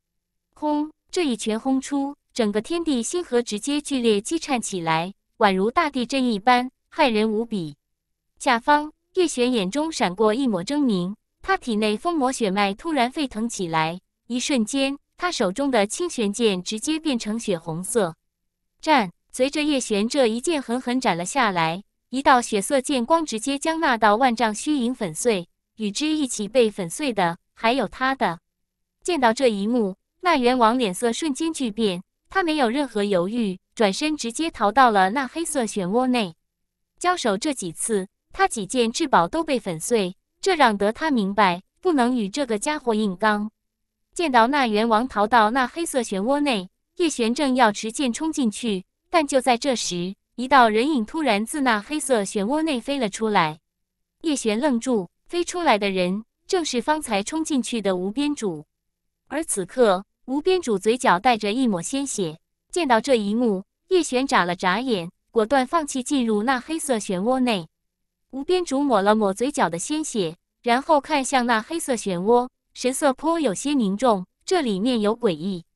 轰！这一拳轰出，整个天地星河直接剧烈激颤起来，宛如大地震一般，骇人无比。下方。叶璇眼中闪过一抹狰狞，他体内封魔血脉突然沸腾起来。一瞬间，他手中的清玄剑直接变成血红色。战，随着叶璇这一剑狠狠斩了下来，一道血色剑光直接将那道万丈虚影粉碎。与之一起被粉碎的，还有他的。见到这一幕，那元王脸色瞬间巨变，他没有任何犹豫，转身直接逃到了那黑色漩涡内。交手这几次。他几件至宝都被粉碎，这让得他明白不能与这个家伙硬刚。见到那猿王逃到那黑色漩涡内，叶璇正要持剑冲进去，但就在这时，一道人影突然自那黑色漩涡内飞了出来。叶璇愣住，飞出来的人正是方才冲进去的无边主。而此刻，无边主嘴角带着一抹鲜血。见到这一幕，叶璇眨了眨眼，果断放弃进入那黑色漩涡内。无边主抹了抹嘴角的鲜血，然后看向那黑色漩涡，神色颇有些凝重。这里面有诡异。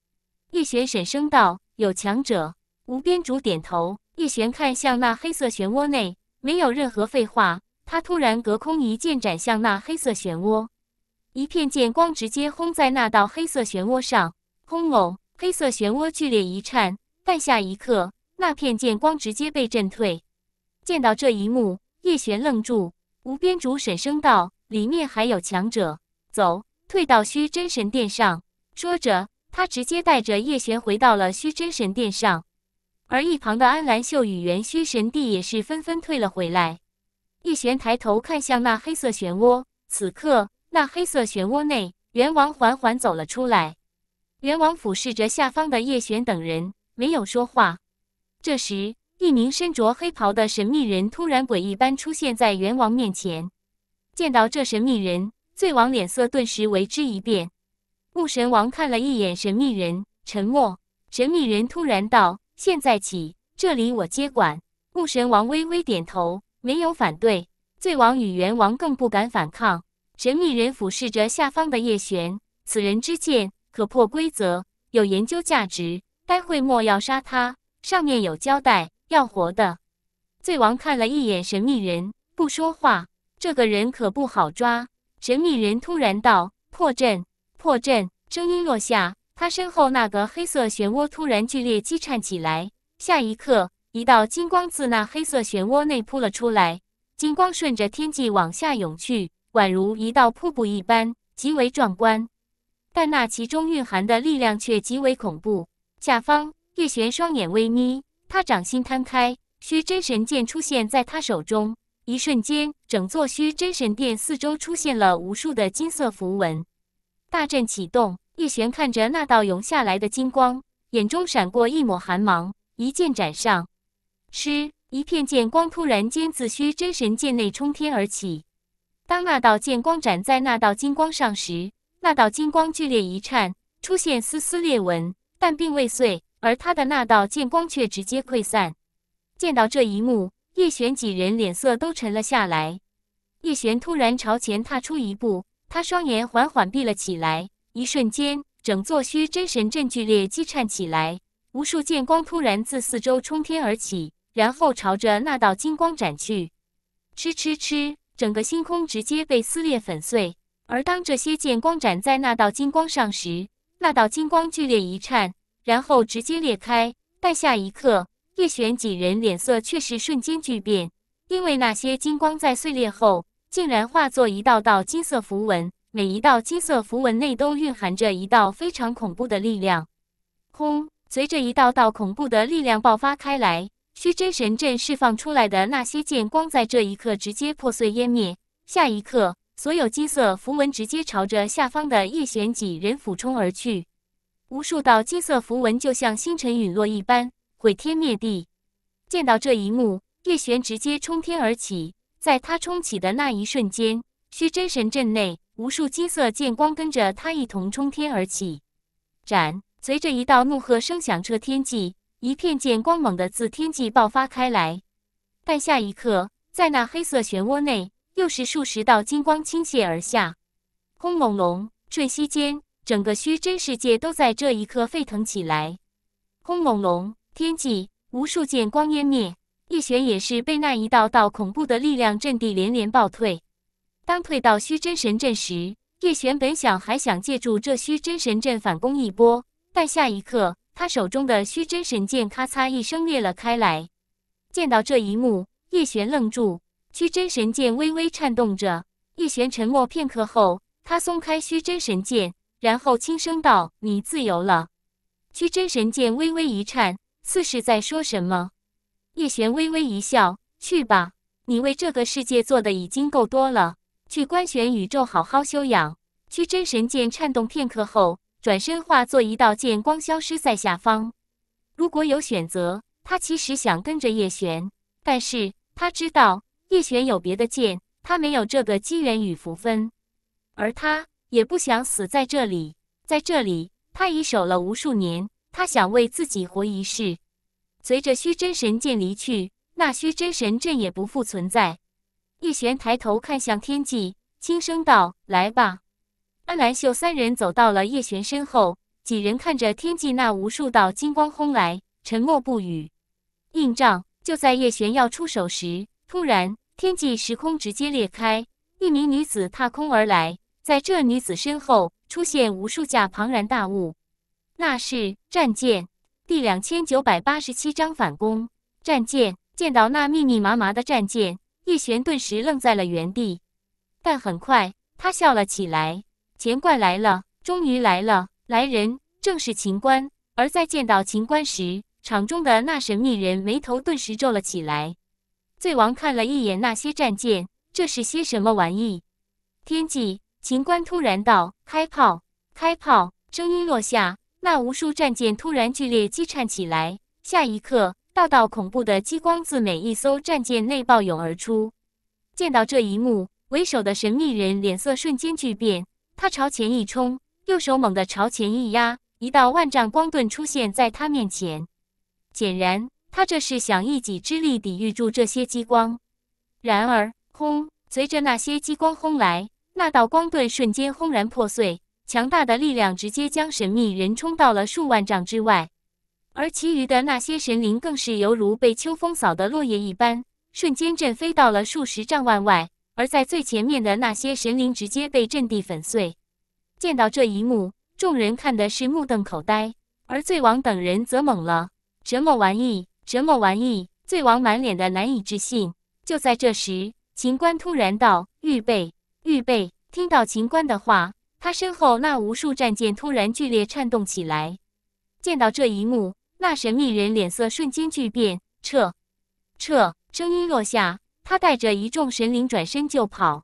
叶璇沈声道：“有强者。”无边主点头。叶璇看向那黑色漩涡内，没有任何废话。他突然隔空一剑斩向那黑色漩涡，一片剑光直接轰在那道黑色漩涡上。轰！哦，黑色漩涡剧烈一颤，但下一刻，那片剑光直接被震退。见到这一幕。叶璇愣住，无边主沈声道：“里面还有强者，走，退到虚真神殿上。”说着，他直接带着叶璇回到了虚真神殿上。而一旁的安兰秀与元虚神帝也是纷纷退了回来。叶璇抬头看向那黑色漩涡，此刻那黑色漩涡内，元王缓缓走了出来。元王俯视着下方的叶璇等人，没有说话。这时，一名身着黑袍的神秘人突然诡异般出现在元王面前。见到这神秘人，醉王脸色顿时为之一变。木神王看了一眼神秘人，沉默。神秘人突然道：“现在起，这里我接管。”木神王微微点头，没有反对。醉王与元王更不敢反抗。神秘人俯视着下方的叶璇，此人之剑可破规则，有研究价值。待会莫要杀他，上面有交代。要活的，醉王看了一眼神秘人，不说话。这个人可不好抓。神秘人突然道：“破阵，破阵！”声音落下，他身后那个黑色漩涡突然剧烈激颤起来。下一刻，一道金光自那黑色漩涡内扑了出来。金光顺着天际往下涌去，宛如一道瀑布一般，极为壮观。但那其中蕴含的力量却极为恐怖。下方，叶璇双眼微眯。他掌心摊开，虚真神剑出现在他手中。一瞬间，整座虚真神殿四周出现了无数的金色符文，大阵启动。叶璇看着那道涌下来的金光，眼中闪过一抹寒芒，一剑斩上。嗤！一片剑光突然间自虚真神剑内冲天而起。当那道剑光斩在那道金光上时，那道金光剧烈一颤，出现丝丝裂纹，但并未碎。而他的那道剑光却直接溃散。见到这一幕，叶璇几人脸色都沉了下来。叶璇突然朝前踏出一步，他双眼缓缓闭了起来。一瞬间，整座虚真神阵剧烈激颤起来，无数剑光突然自四周冲天而起，然后朝着那道金光斩去。嗤嗤嗤！整个星空直接被撕裂粉碎。而当这些剑光斩在那道金光上时，那道金光剧烈一颤。然后直接裂开，但下一刻，叶璇几人脸色却是瞬间巨变，因为那些金光在碎裂后，竟然化作一道道金色符文，每一道金色符文内都蕴含着一道非常恐怖的力量。轰！随着一道道恐怖的力量爆发开来，虚真神阵释放出来的那些剑光在这一刻直接破碎湮灭，下一刻，所有金色符文直接朝着下方的叶璇几人俯冲而去。无数道金色符文，就像星辰陨落一般，毁天灭地。见到这一幕，叶璇直接冲天而起。在他冲起的那一瞬间，虚真神阵内无数金色剑光跟着他一同冲天而起。斩！随着一道怒喝声响彻天际，一片剑光猛地自天际爆发开来。但下一刻，在那黑色漩涡内，又是数十道金光倾泻而下。轰隆隆！瞬息间。整个虚真世界都在这一刻沸腾起来，轰隆隆，天际无数剑光湮灭。叶璇也是被那一道道恐怖的力量震地连连暴退。当退到虚真神阵时，叶璇本想还想借助这虚真神阵反攻一波，但下一刻，他手中的虚真神剑咔嚓一声裂了开来。见到这一幕，叶璇愣住，虚真神剑微微颤动着。叶璇沉默片刻后，他松开虚真神剑。然后轻声道：“你自由了。”屈真神剑微微一颤，似是在说什么。叶璇微微一笑：“去吧，你为这个世界做的已经够多了，去观玄宇宙好好修养。”屈真神剑颤动片刻后，转身化作一道剑光，消失在下方。如果有选择，他其实想跟着叶璇，但是他知道叶璇有别的剑，他没有这个机缘与福分，而他。也不想死在这里，在这里他已守了无数年。他想为自己活一世。随着虚真神剑离去，那虚真神阵也不复存在。叶璇抬头看向天际，轻声道：“来吧。”安兰秀三人走到了叶璇身后，几人看着天际那无数道金光轰来，沉默不语。印仗就在叶璇要出手时，突然天际时空直接裂开，一名女子踏空而来。在这女子身后出现无数架庞然大物，那是战舰。第两千九百八十七章反攻。战舰见到那密密麻麻的战舰，叶璇顿时愣在了原地。但很快，他笑了起来。钱怪来了，终于来了！来人正是秦观。而在见到秦观时，场中的那神秘人眉头顿时皱了起来。醉王看了一眼那些战舰，这是些什么玩意？天际。秦观突然道：“开炮！开炮！”声音落下，那无数战舰突然剧烈激颤起来。下一刻，道道恐怖的激光自每一艘战舰内爆涌而出。见到这一幕，为首的神秘人脸色瞬间巨变，他朝前一冲，右手猛地朝前一压，一道万丈光盾出现在他面前。显然，他这是想一己之力抵御住这些激光。然而，轰！随着那些激光轰来。那道光盾瞬间轰然破碎，强大的力量直接将神秘人冲到了数万丈之外，而其余的那些神灵更是犹如被秋风扫的落叶一般，瞬间震飞到了数十丈万外。而在最前面的那些神灵直接被震地粉碎。见到这一幕，众人看的是目瞪口呆，而醉王等人则懵了：“什么玩意？什么玩意？”醉王满脸的难以置信。就在这时，秦观突然道：“预备。”预备！听到秦观的话，他身后那无数战舰突然剧烈颤动起来。见到这一幕，那神秘人脸色瞬间巨变，撤，撤！声音落下，他带着一众神灵转身就跑。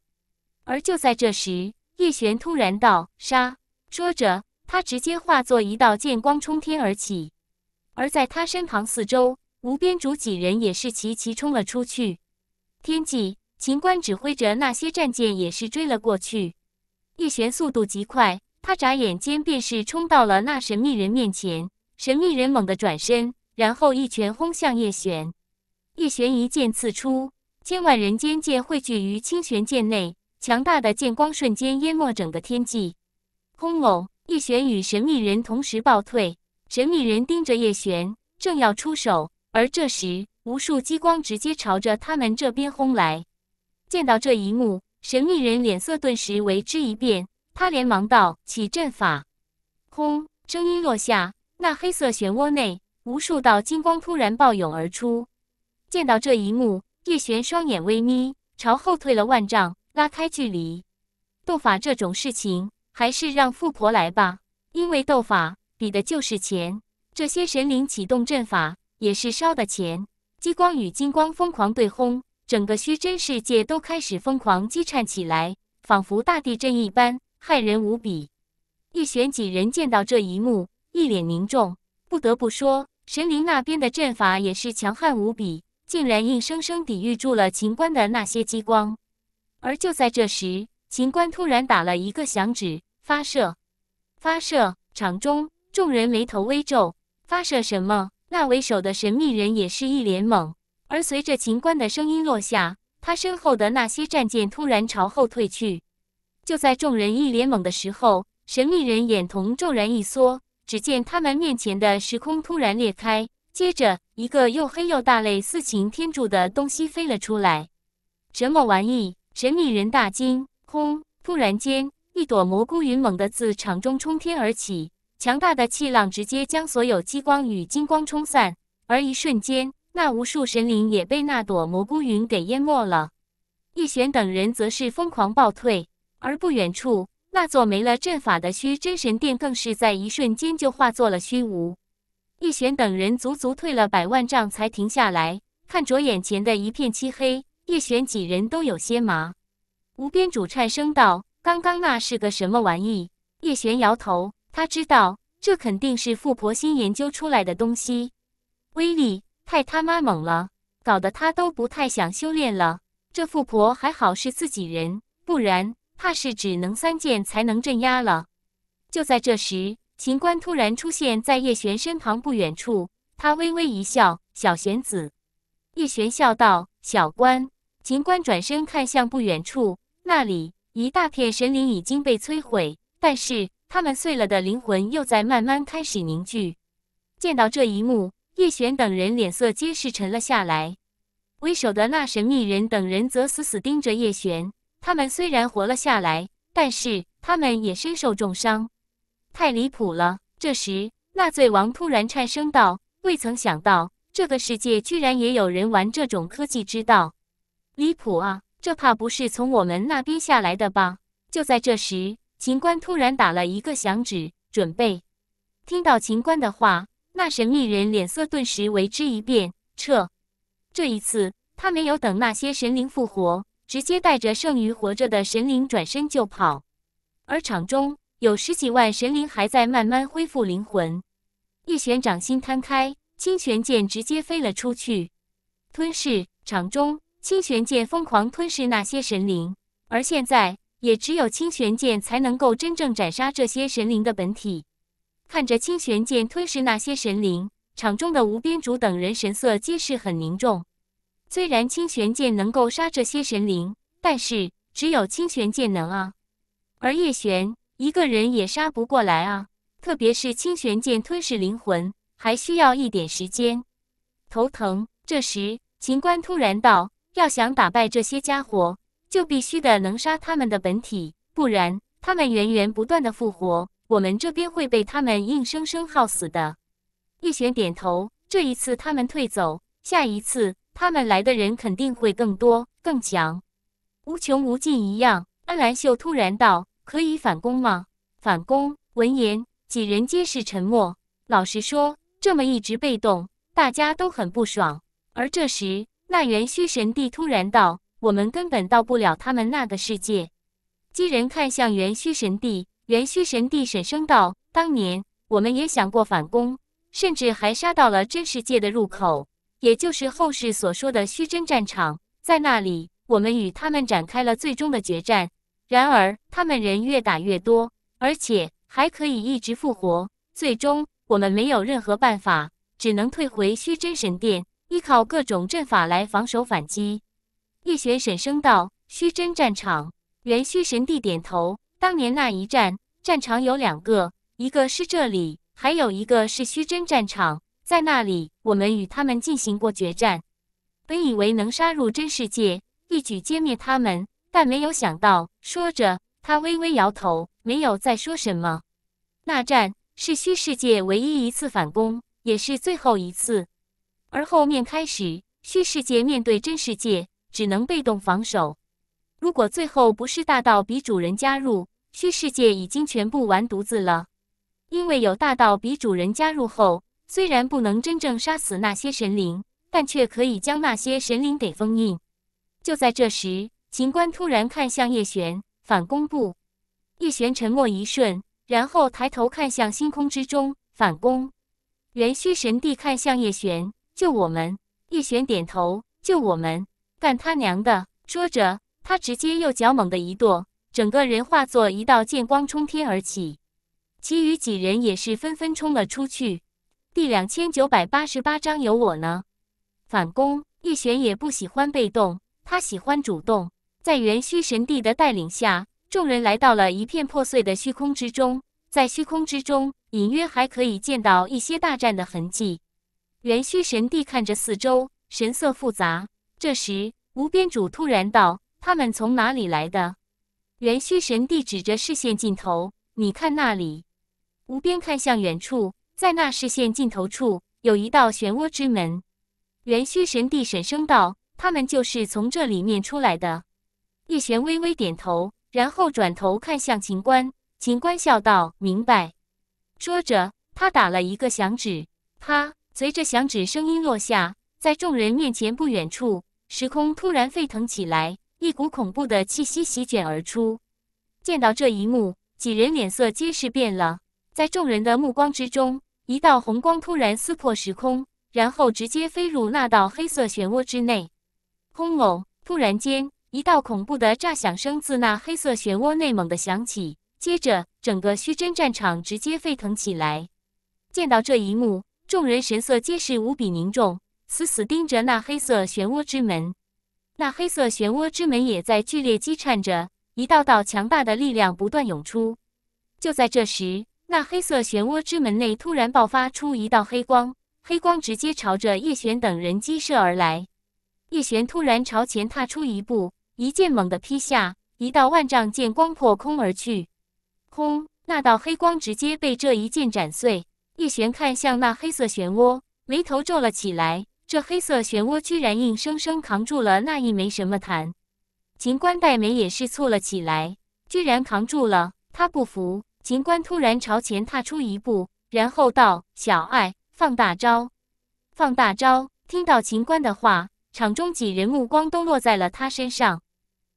而就在这时，叶璇突然道：“杀！”说着，他直接化作一道剑光冲天而起。而在他身旁四周，无边主几人也是齐齐冲了出去。天际。秦观指挥着那些战舰也是追了过去。叶璇速度极快，他眨眼间便是冲到了那神秘人面前。神秘人猛地转身，然后一拳轰向叶璇。叶璇一剑刺出，千万人间剑汇聚于清玄剑内，强大的剑光瞬间淹没整个天际。轰！隆！叶璇与神秘人同时暴退。神秘人盯着叶璇，正要出手，而这时无数激光直接朝着他们这边轰来。见到这一幕，神秘人脸色顿时为之一变，他连忙道：“启阵法！”轰，声音落下，那黑色漩涡内，无数道金光突然暴涌而出。见到这一幕，叶璇双眼微眯，朝后退了万丈，拉开距离。斗法这种事情，还是让富婆来吧，因为斗法比的就是钱。这些神灵启动阵法，也是烧的钱。激光与金光疯狂对轰。整个虚真世界都开始疯狂激颤起来，仿佛大地震一般，骇人无比。一玄几人见到这一幕，一脸凝重。不得不说，神灵那边的阵法也是强悍无比，竟然硬生生抵御住了秦观的那些激光。而就在这时，秦观突然打了一个响指，发射，发射！场中众人眉头微皱，发射什么？那为首的神秘人也是一脸懵。而随着秦观的声音落下，他身后的那些战舰突然朝后退去。就在众人一脸懵的时候，神秘人眼瞳骤然一缩，只见他们面前的时空突然裂开，接着一个又黑又大、类似擎天柱的东西飞了出来。什么玩意？神秘人大惊。轰！突然间，一朵蘑菇云猛地自场中冲天而起，强大的气浪直接将所有激光与金光冲散，而一瞬间。那无数神灵也被那朵蘑菇云给淹没了，叶璇等人则是疯狂暴退，而不远处那座没了阵法的虚真神殿更是在一瞬间就化作了虚无。叶璇等人足足退了百万丈才停下来看着眼前的一片漆黑，叶璇几人都有些麻。无边主颤声道：“刚刚那是个什么玩意？”叶璇摇头，他知道这肯定是富婆新研究出来的东西，威力。太他妈猛了，搞得他都不太想修炼了。这富婆还好是自己人，不然怕是只能三剑才能镇压了。就在这时，秦关突然出现在叶璇身旁不远处，他微微一笑：“小玄子。”叶璇笑道：“小关。”秦关转身看向不远处，那里一大片神灵已经被摧毁，但是他们碎了的灵魂又在慢慢开始凝聚。见到这一幕。叶璇等人脸色皆是沉了下来，为首的那神秘人等人则死死盯着叶璇。他们虽然活了下来，但是他们也身受重伤，太离谱了。这时，纳醉王突然颤声道：“未曾想到，这个世界居然也有人玩这种科技之道，离谱啊！这怕不是从我们那边下来的吧？”就在这时，秦观突然打了一个响指，准备听到秦观的话。那神秘人脸色顿时为之一变，撤！这一次他没有等那些神灵复活，直接带着剩余活着的神灵转身就跑。而场中有十几万神灵还在慢慢恢复灵魂。叶璇掌心摊开，清玄剑直接飞了出去，吞噬场中，清玄剑疯狂吞噬那些神灵。而现在，也只有清玄剑才能够真正斩杀这些神灵的本体。看着清玄剑吞噬那些神灵，场中的吴边主等人神色皆是很凝重。虽然清玄剑能够杀这些神灵，但是只有清玄剑能啊。而叶璇一个人也杀不过来啊，特别是清玄剑吞噬灵魂还需要一点时间，头疼。这时，秦观突然道：“要想打败这些家伙，就必须得能杀他们的本体，不然他们源源不断的复活。”我们这边会被他们硬生生耗死的。叶璇点头。这一次他们退走，下一次他们来的人肯定会更多更强，无穷无尽一样。安兰秀突然道：“可以反攻吗？”反攻。闻言，几人皆是沉默。老实说，这么一直被动，大家都很不爽。而这时，那元虚神帝突然道：“我们根本到不了他们那个世界。”几人看向元虚神帝。元虚神帝沈声道：“当年我们也想过反攻，甚至还杀到了真世界的入口，也就是后世所说的虚真战场。在那里，我们与他们展开了最终的决战。然而，他们人越打越多，而且还可以一直复活。最终，我们没有任何办法，只能退回虚真神殿，依靠各种阵法来防守反击。”叶璇沈声道：“虚真战场。”元虚神帝点头。当年那一战，战场有两个，一个是这里，还有一个是虚真战场，在那里我们与他们进行过决战。本以为能杀入真世界，一举歼灭他们，但没有想到。说着，他微微摇头，没有再说什么。那战是虚世界唯一一次反攻，也是最后一次。而后面开始，虚世界面对真世界，只能被动防守。如果最后不是大道比主人加入，虚世界已经全部完犊子了，因为有大道比主人加入后，虽然不能真正杀死那些神灵，但却可以将那些神灵给封印。就在这时，秦观突然看向叶璇，反攻不？叶璇沉默一瞬，然后抬头看向星空之中，反攻。元虚神帝看向叶璇，救我们！叶璇点头，救我们！干他娘的！说着，他直接右脚猛地一跺。整个人化作一道剑光冲天而起，其余几人也是纷纷冲了出去。第两千九百八十八章有我呢。反攻，叶璇也不喜欢被动，他喜欢主动。在元虚神帝的带领下，众人来到了一片破碎的虚空之中。在虚空之中，隐约还可以见到一些大战的痕迹。元虚神帝看着四周，神色复杂。这时，无边主突然道：“他们从哪里来的？”元虚神帝指着视线尽头：“你看那里。”无边看向远处，在那视线尽头处有一道漩涡之门。元虚神帝沈声道：“他们就是从这里面出来的。”叶璇微微点头，然后转头看向秦观。秦观笑道：“明白。”说着，他打了一个响指，啪！随着响指声音落下，在众人面前不远处，时空突然沸腾起来。一股恐怖的气息席卷而出，见到这一幕，几人脸色皆是变了。在众人的目光之中，一道红光突然撕破时空，然后直接飞入那道黑色漩涡之内。轰隆！突然间，一道恐怖的炸响声自那黑色漩涡内猛地响起，接着整个虚真战场直接沸腾起来。见到这一幕，众人神色皆是无比凝重，死死盯着那黑色漩涡之门。那黑色漩涡之门也在剧烈激颤着，一道道强大的力量不断涌出。就在这时，那黑色漩涡之门内突然爆发出一道黑光，黑光直接朝着叶璇等人击射而来。叶璇突然朝前踏出一步，一剑猛地劈下，一道万丈剑光破空而去。轰！那道黑光直接被这一剑斩碎。叶璇看向那黑色漩涡，眉头皱了起来。这黑色漩涡居然硬生生扛住了那一枚什么弹，秦观黛眉也是蹙了起来，居然扛住了。他不服，秦观突然朝前踏出一步，然后道：“小爱，放大招，放大招！”听到秦观的话，场中几人目光都落在了他身上。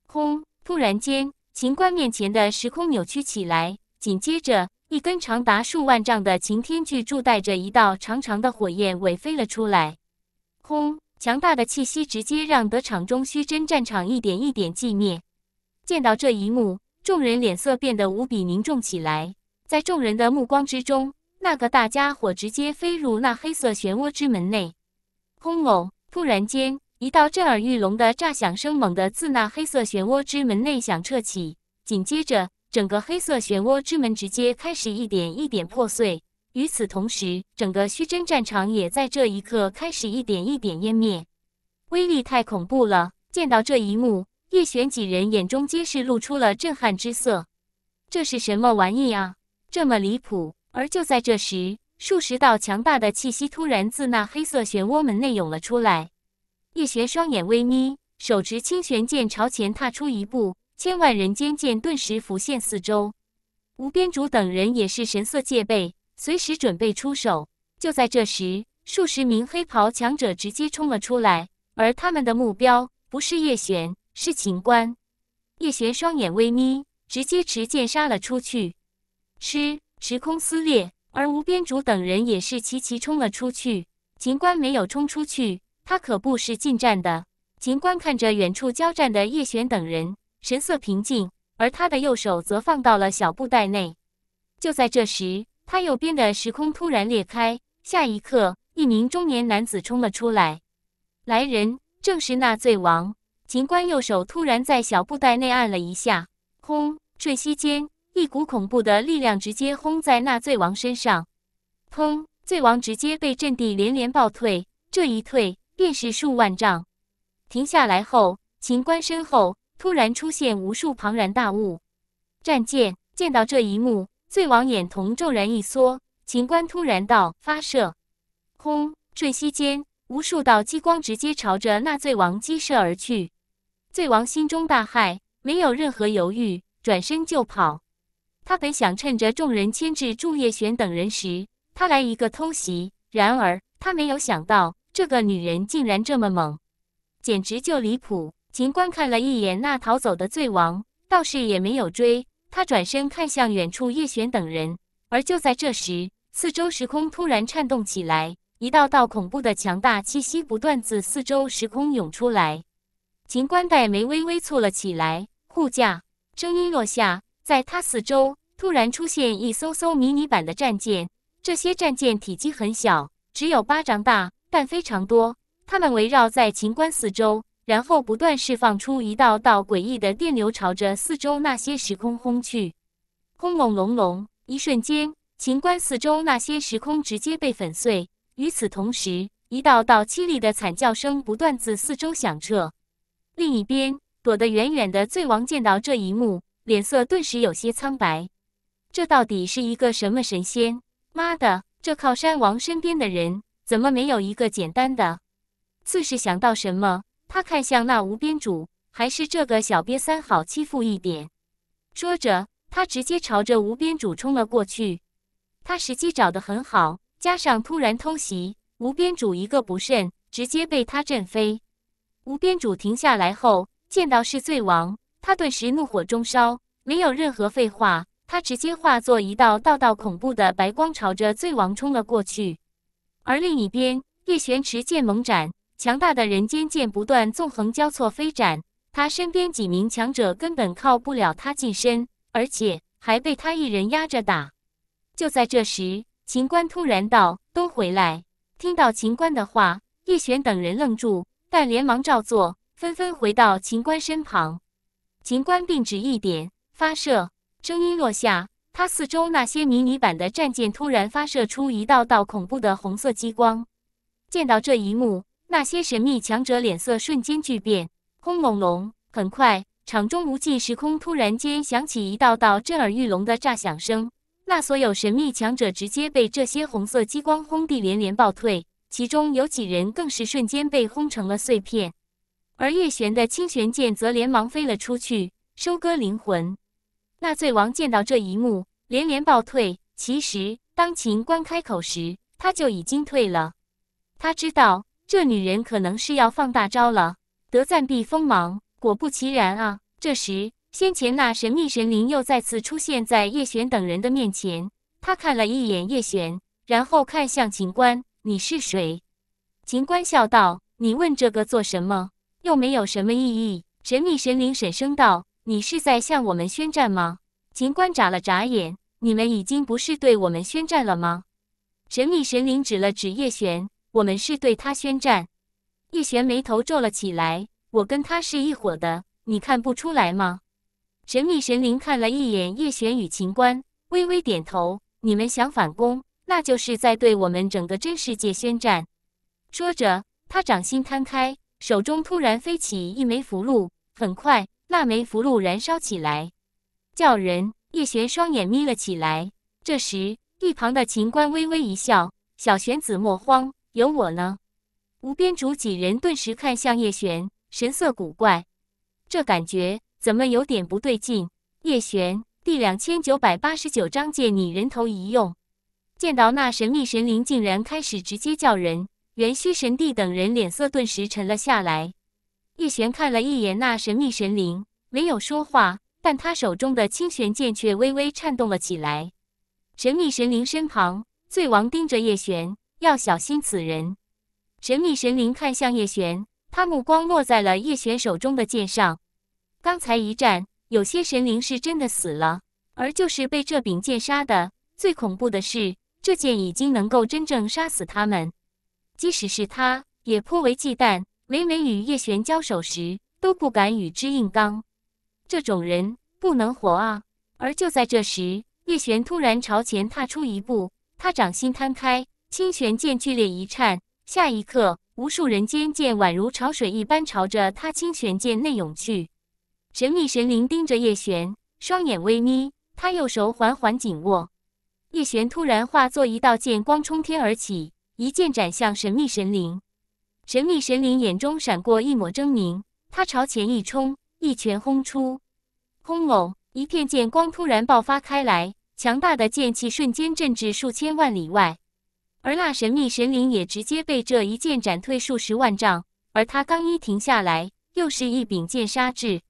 轰！突然间，秦观面前的时空扭曲起来，紧接着一根长达数万丈的擎天巨柱带着一道长长的火焰尾飞了出来。轰！强大的气息直接让得场中虚真战场一点一点寂灭。见到这一幕，众人脸色变得无比凝重起来。在众人的目光之中，那个大家伙直接飞入那黑色漩涡之门内。轰隆！突然间，一道震耳欲聋的炸响声猛地自那黑色漩涡之门内响彻起，紧接着，整个黑色漩涡之门直接开始一点一点破碎。与此同时，整个虚真战场也在这一刻开始一点一点湮灭，威力太恐怖了！见到这一幕，叶璇几人眼中皆是露出了震撼之色。这是什么玩意啊？这么离谱！而就在这时，数十道强大的气息突然自那黑色漩涡门内涌了出来。叶璇双眼微眯，手持青玄剑朝前踏出一步，千万人间剑顿时浮现四周。吴边主等人也是神色戒备。随时准备出手。就在这时，数十名黑袍强者直接冲了出来，而他们的目标不是叶璇，是秦观。叶璇双眼微眯，直接持剑杀了出去。吃，时空撕裂，而吴边主等人也是齐齐冲了出去。秦观没有冲出去，他可不是近战的。秦观看着远处交战的叶璇等人，神色平静，而他的右手则放到了小布袋内。就在这时。他右边的时空突然裂开，下一刻，一名中年男子冲了出来。来人正是纳罪王。秦关右手突然在小布袋内按了一下，轰！瞬息间，一股恐怖的力量直接轰在纳罪王身上。砰！罪王直接被阵地连连暴退，这一退便是数万丈。停下来后，秦关身后突然出现无数庞然大物。战舰见到这一幕。醉王眼瞳骤然一缩，秦官突然道：“发射！”轰！瞬息间，无数道激光直接朝着那醉王击射而去。醉王心中大骇，没有任何犹豫，转身就跑。他本想趁着众人牵制祝叶璇等人时，他来一个偷袭，然而他没有想到，这个女人竟然这么猛，简直就离谱。秦官看了一眼那逃走的醉王，倒是也没有追。他转身看向远处叶璇等人，而就在这时，四周时空突然颤动起来，一道道恐怖的强大气息不断自四周时空涌出来。秦关黛眉微微蹙了起来，护驾！声音落下，在他四周突然出现一艘艘迷你版的战舰，这些战舰体积很小，只有巴掌大，但非常多，它们围绕在秦关四周。然后不断释放出一道道诡异的电流，朝着四周那些时空轰去。轰隆隆隆，一瞬间，秦关四周那些时空直接被粉碎。与此同时，一道道凄厉的惨叫声不断自四周响彻。另一边，躲得远远的醉王见到这一幕，脸色顿时有些苍白。这到底是一个什么神仙？妈的，这靠山王身边的人怎么没有一个简单的？自是想到什么。他看向那无边主，还是这个小瘪三好欺负一点。说着，他直接朝着无边主冲了过去。他时机找的很好，加上突然偷袭，无边主一个不慎，直接被他震飞。无边主停下来后，见到是罪王，他顿时怒火中烧，没有任何废话，他直接化作一道道道恐怖的白光，朝着罪王冲了过去。而另一边，叶玄持剑猛斩。强大的人间剑不断纵横交错飞斩，他身边几名强者根本靠不了他近身，而且还被他一人压着打。就在这时，秦观突然道：“都回来！”听到秦观的话，叶璇等人愣住，但连忙照做，纷纷回到秦观身旁。秦观并指一点，发射。声音落下，他四周那些迷你版的战舰突然发射出一道道恐怖的红色激光。见到这一幕。那些神秘强者脸色瞬间巨变，轰隆隆！很快，场中无际时空突然间响起一道道震耳欲聋的炸响声。那所有神秘强者直接被这些红色激光轰地连连暴退，其中有几人更是瞬间被轰成了碎片。而月玄的清玄剑则连忙飞了出去，收割灵魂。纳罪王见到这一幕，连连暴退。其实，当秦观开口时，他就已经退了。他知道。这女人可能是要放大招了，得暂避锋芒。果不其然啊！这时，先前那神秘神灵又再次出现在叶璇等人的面前。他看了一眼叶璇，然后看向秦观：“你是谁？”秦观笑道：“你问这个做什么？又没有什么意义。”神秘神灵沈声道：“你是在向我们宣战吗？”秦观眨了眨眼：“你们已经不是对我们宣战了吗？”神秘神灵指了指叶璇。我们是对他宣战，叶璇眉头皱了起来。我跟他是一伙的，你看不出来吗？神秘神灵看了一眼叶璇与秦观，微微点头。你们想反攻，那就是在对我们整个真世界宣战。说着，他掌心摊开，手中突然飞起一枚符箓，很快，那枚符箓燃烧起来。叫人！叶璇双眼眯了起来。这时，一旁的秦观微微一笑：“小玄子，莫慌。”有我呢，无边主几人顿时看向叶璇，神色古怪。这感觉怎么有点不对劲？叶璇，第两千九百八十九章借你人头一用。见到那神秘神灵，竟然开始直接叫人。元虚神帝等人脸色顿时沉了下来。叶璇看了一眼那神秘神灵，没有说话，但他手中的青玄剑却微微颤动了起来。神秘神灵身旁，醉王盯着叶璇。要小心此人！神秘神灵看向叶璇，他目光落在了叶璇手中的剑上。刚才一战，有些神灵是真的死了，而就是被这柄剑杀的。最恐怖的是，这剑已经能够真正杀死他们，即使是他也颇为忌惮。每每与叶璇交手时，都不敢与之硬刚。这种人不能活啊！而就在这时，叶璇突然朝前踏出一步，他掌心摊开。清玄剑剧烈一颤，下一刻，无数人间剑宛如潮水一般朝着他清玄剑内涌去。神秘神灵盯着叶璇，双眼微眯，他右手缓缓紧握。叶璇突然化作一道剑光冲天而起，一剑斩向神秘神灵。神秘神灵眼中闪过一抹狰狞，他朝前一冲，一拳轰出。轰隆！一片剑光突然爆发开来，强大的剑气瞬间震至数千万里外。而那神秘神灵也直接被这一剑斩退数十万丈，而他刚一停下来，又是一柄剑杀至。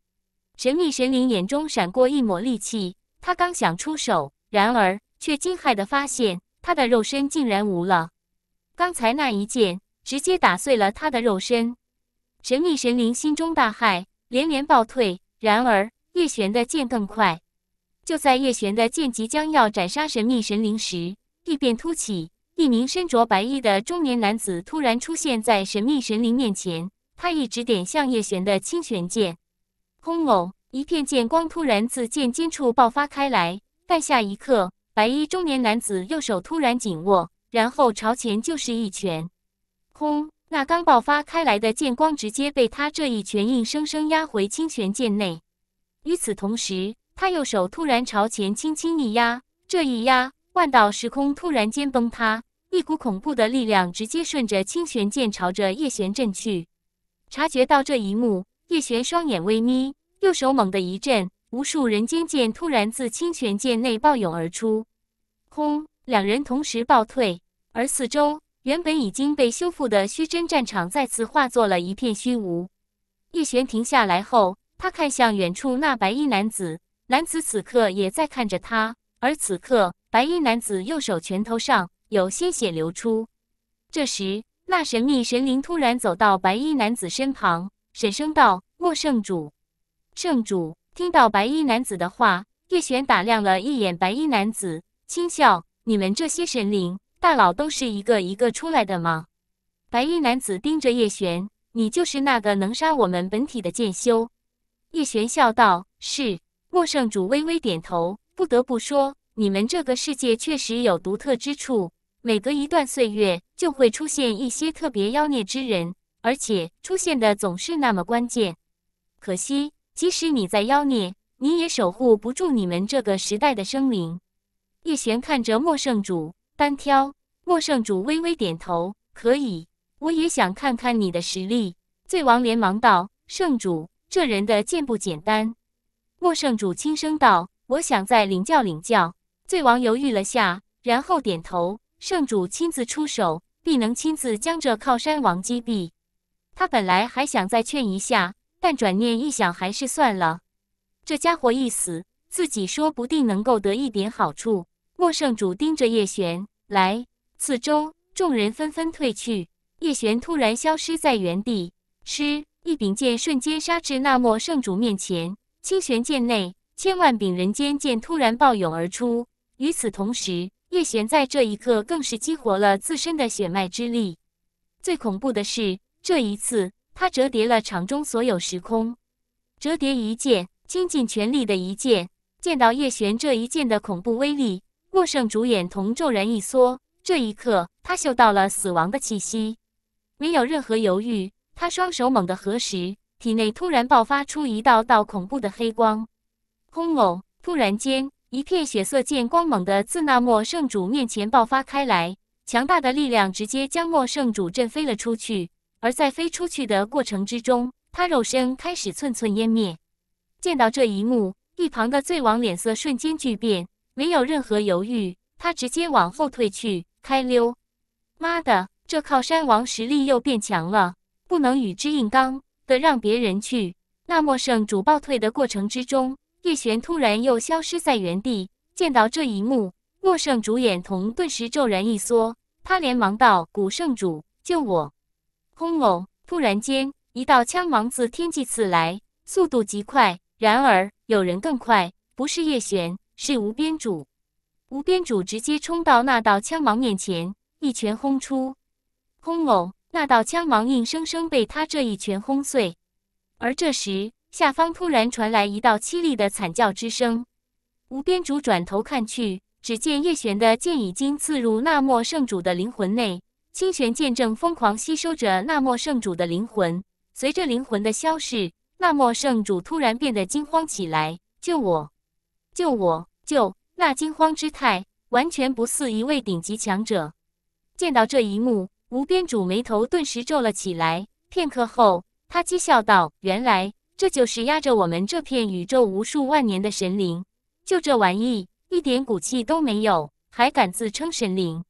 神秘神灵眼中闪过一抹戾气，他刚想出手，然而却惊骇的发现他的肉身竟然无了。刚才那一剑直接打碎了他的肉身。神秘神灵心中大骇，连连暴退。然而叶璇的剑更快。就在叶璇的剑即将要斩杀神秘神灵时，异变突起。一名身着白衣的中年男子突然出现在神秘神灵面前，他一直点向叶璇的清玄剑，轰！一片剑光突然自剑尖处爆发开来。但下一刻，白衣中年男子右手突然紧握，然后朝前就是一拳，轰！那刚爆发开来的剑光直接被他这一拳硬生生压回清玄剑内。与此同时，他右手突然朝前轻轻一压，这一压。万道时空突然间崩塌，一股恐怖的力量直接顺着清玄剑朝着叶璇震去。察觉到这一幕，叶璇双眼微眯，右手猛地一震，无数人间剑突然自清玄剑内暴涌而出。轰！两人同时暴退，而四周原本已经被修复的虚真战场再次化作了一片虚无。叶璇停下来后，他看向远处那白衣男子，男子此刻也在看着他，而此刻。白衣男子右手拳头上有鲜血流出。这时，那神秘神灵突然走到白衣男子身旁，沈声道：“莫圣主，圣主。”听到白衣男子的话，叶璇打量了一眼白衣男子，轻笑：“你们这些神灵大佬，都是一个一个出来的吗？”白衣男子盯着叶璇：“你就是那个能杀我们本体的剑修？”叶璇笑道：“是。”莫圣主微微点头，不得不说。你们这个世界确实有独特之处，每隔一段岁月就会出现一些特别妖孽之人，而且出现的总是那么关键。可惜，即使你在妖孽，你也守护不住你们这个时代的生灵。叶璇看着莫圣主单挑，莫圣主微微点头，可以。我也想看看你的实力。醉王连忙道：“圣主，这人的剑不简单。”莫圣主轻声道：“我想再领教领教。”醉王犹豫了下，然后点头。圣主亲自出手，必能亲自将这靠山王击毙。他本来还想再劝一下，但转念一想，还是算了。这家伙一死，自己说不定能够得一点好处。莫圣主盯着叶璇，来四周众人纷纷退去，叶璇突然消失在原地。嗤！一柄剑瞬间杀至那莫圣主面前。青玄剑内，千万柄人间剑突然暴涌而出。与此同时，叶璇在这一刻更是激活了自身的血脉之力。最恐怖的是，这一次他折叠了场中所有时空，折叠一剑，倾尽全力的一剑。见到叶璇这一剑的恐怖威力，莫圣主眼瞳骤然一缩。这一刻，他嗅到了死亡的气息。没有任何犹豫，他双手猛地合十，体内突然爆发出一道道恐怖的黑光。轰！哦，突然间。一片血色剑光猛地自那莫圣主面前爆发开来，强大的力量直接将莫圣主震飞了出去。而在飞出去的过程之中，他肉身开始寸寸湮灭。见到这一幕，一旁的醉王脸色瞬间巨变，没有任何犹豫，他直接往后退去，开溜。妈的，这靠山王实力又变强了，不能与之硬刚，得让别人去。那莫圣主暴退的过程之中。叶璇突然又消失在原地，见到这一幕，莫圣主眼瞳顿时骤然一缩，他连忙道：“古圣主，救我！”轰隆！突然间，一道枪芒自天际刺来，速度极快。然而，有人更快，不是叶璇，是无边主。无边主直接冲到那道枪芒面前，一拳轰出。轰隆！那道枪芒硬生生被他这一拳轰碎。而这时，下方突然传来一道凄厉的惨叫之声，无边主转头看去，只见叶璇的剑已经刺入纳莫圣主的灵魂内，清玄剑正疯狂吸收着纳莫圣主的灵魂。随着灵魂的消逝，纳莫圣主突然变得惊慌起来：“救我！救我！救！”那惊慌之态完全不似一位顶级强者。见到这一幕，无边主眉头顿时皱了起来。片刻后，他讥笑道：“原来。”这就是压着我们这片宇宙无数万年的神灵，就这玩意一点骨气都没有，还敢自称神灵，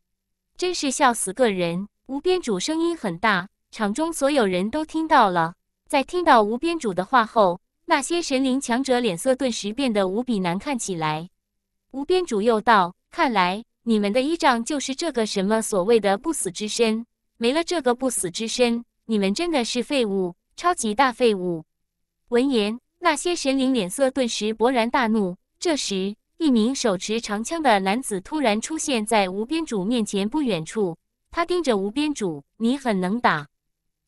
真是笑死个人！无边主声音很大，场中所有人都听到了。在听到无边主的话后，那些神灵强者脸色顿时变得无比难看起来。无边主又道：“看来你们的依仗就是这个什么所谓的不死之身，没了这个不死之身，你们真的是废物，超级大废物！”闻言，那些神灵脸色顿时勃然大怒。这时，一名手持长枪的男子突然出现在无边主面前不远处。他盯着无边主：“你很能打。”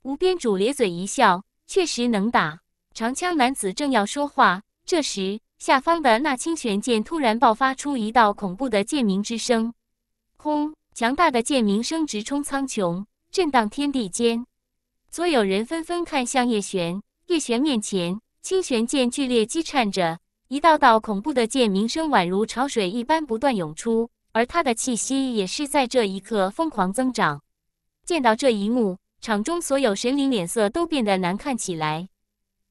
无边主咧嘴一笑：“确实能打。”长枪男子正要说话，这时下方的那青玄剑突然爆发出一道恐怖的剑鸣之声，轰！强大的剑鸣声直冲苍穹，震荡天地间。所有人纷纷看向叶璇。叶玄面前，青玄剑剧烈激颤着，一道道恐怖的剑鸣声宛如潮水一般不断涌出，而他的气息也是在这一刻疯狂增长。见到这一幕，场中所有神灵脸色都变得难看起来。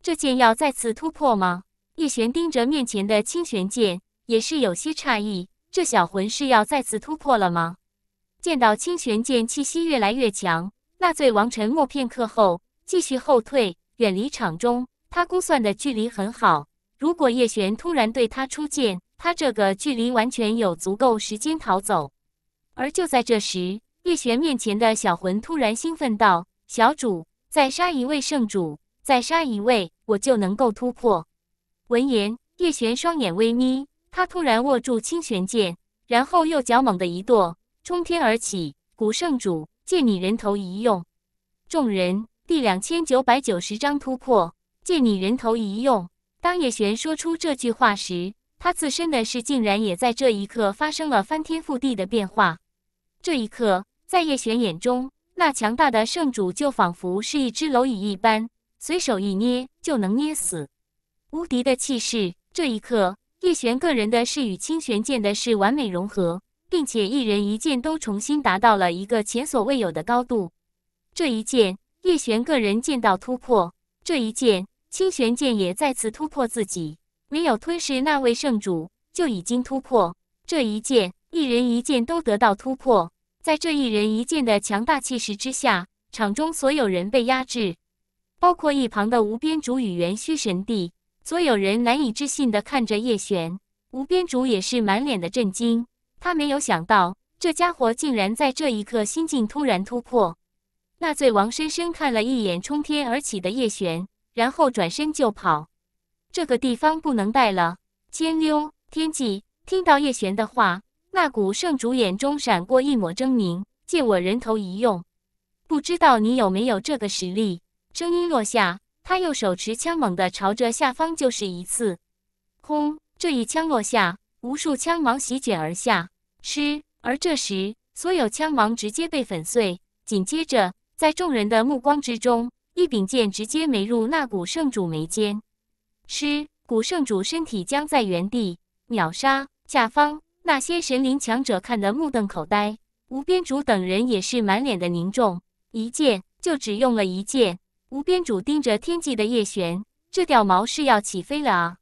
这剑要再次突破吗？叶璇盯着面前的青玄剑，也是有些诧异：这小魂是要再次突破了吗？见到青玄剑气息越来越强，纳醉王沉默片刻后，继续后退。远离场中，他估算的距离很好。如果叶璇突然对他出剑，他这个距离完全有足够时间逃走。而就在这时，叶璇面前的小魂突然兴奋道：“小主，再杀一位圣主，再杀一位，我就能够突破。”闻言，叶璇双眼微眯，他突然握住清玄剑，然后右脚猛地一跺，冲天而起：“古圣主，借你人头一用。”众人。第两千九百九十章突破，借你人头一用。当叶璇说出这句话时，他自身的事竟然也在这一刻发生了翻天覆地的变化。这一刻，在叶璇眼中，那强大的圣主就仿佛是一只蝼蚁一般，随手一捏就能捏死。无敌的气势，这一刻，叶璇个人的事与清玄剑的事完美融合，并且一人一剑都重新达到了一个前所未有的高度。这一剑。叶璇个人见到突破这一剑，清玄剑也再次突破自己，没有吞噬那位圣主就已经突破。这一剑，一人一剑都得到突破。在这一人一剑的强大气势之下，场中所有人被压制，包括一旁的无边主与元虚神帝，所有人难以置信的看着叶璇。无边主也是满脸的震惊，他没有想到这家伙竟然在这一刻心境突然突破。那醉王深深看了一眼冲天而起的叶璇，然后转身就跑。这个地方不能待了，千溜。天际听到叶璇的话，那古圣主眼中闪过一抹狰狞：“借我人头一用，不知道你有没有这个实力？”声音落下，他又手持枪猛地朝着下方就是一次，轰！这一枪落下，无数枪芒席卷而下。嗤！而这时，所有枪芒直接被粉碎，紧接着。在众人的目光之中，一柄剑直接没入那古圣主眉间。师，古圣主身体僵在原地，秒杀下方那些神灵强者，看得目瞪口呆。无边主等人也是满脸的凝重。一剑就只用了一剑。无边主盯着天际的叶璇，这掉毛是要起飞了啊！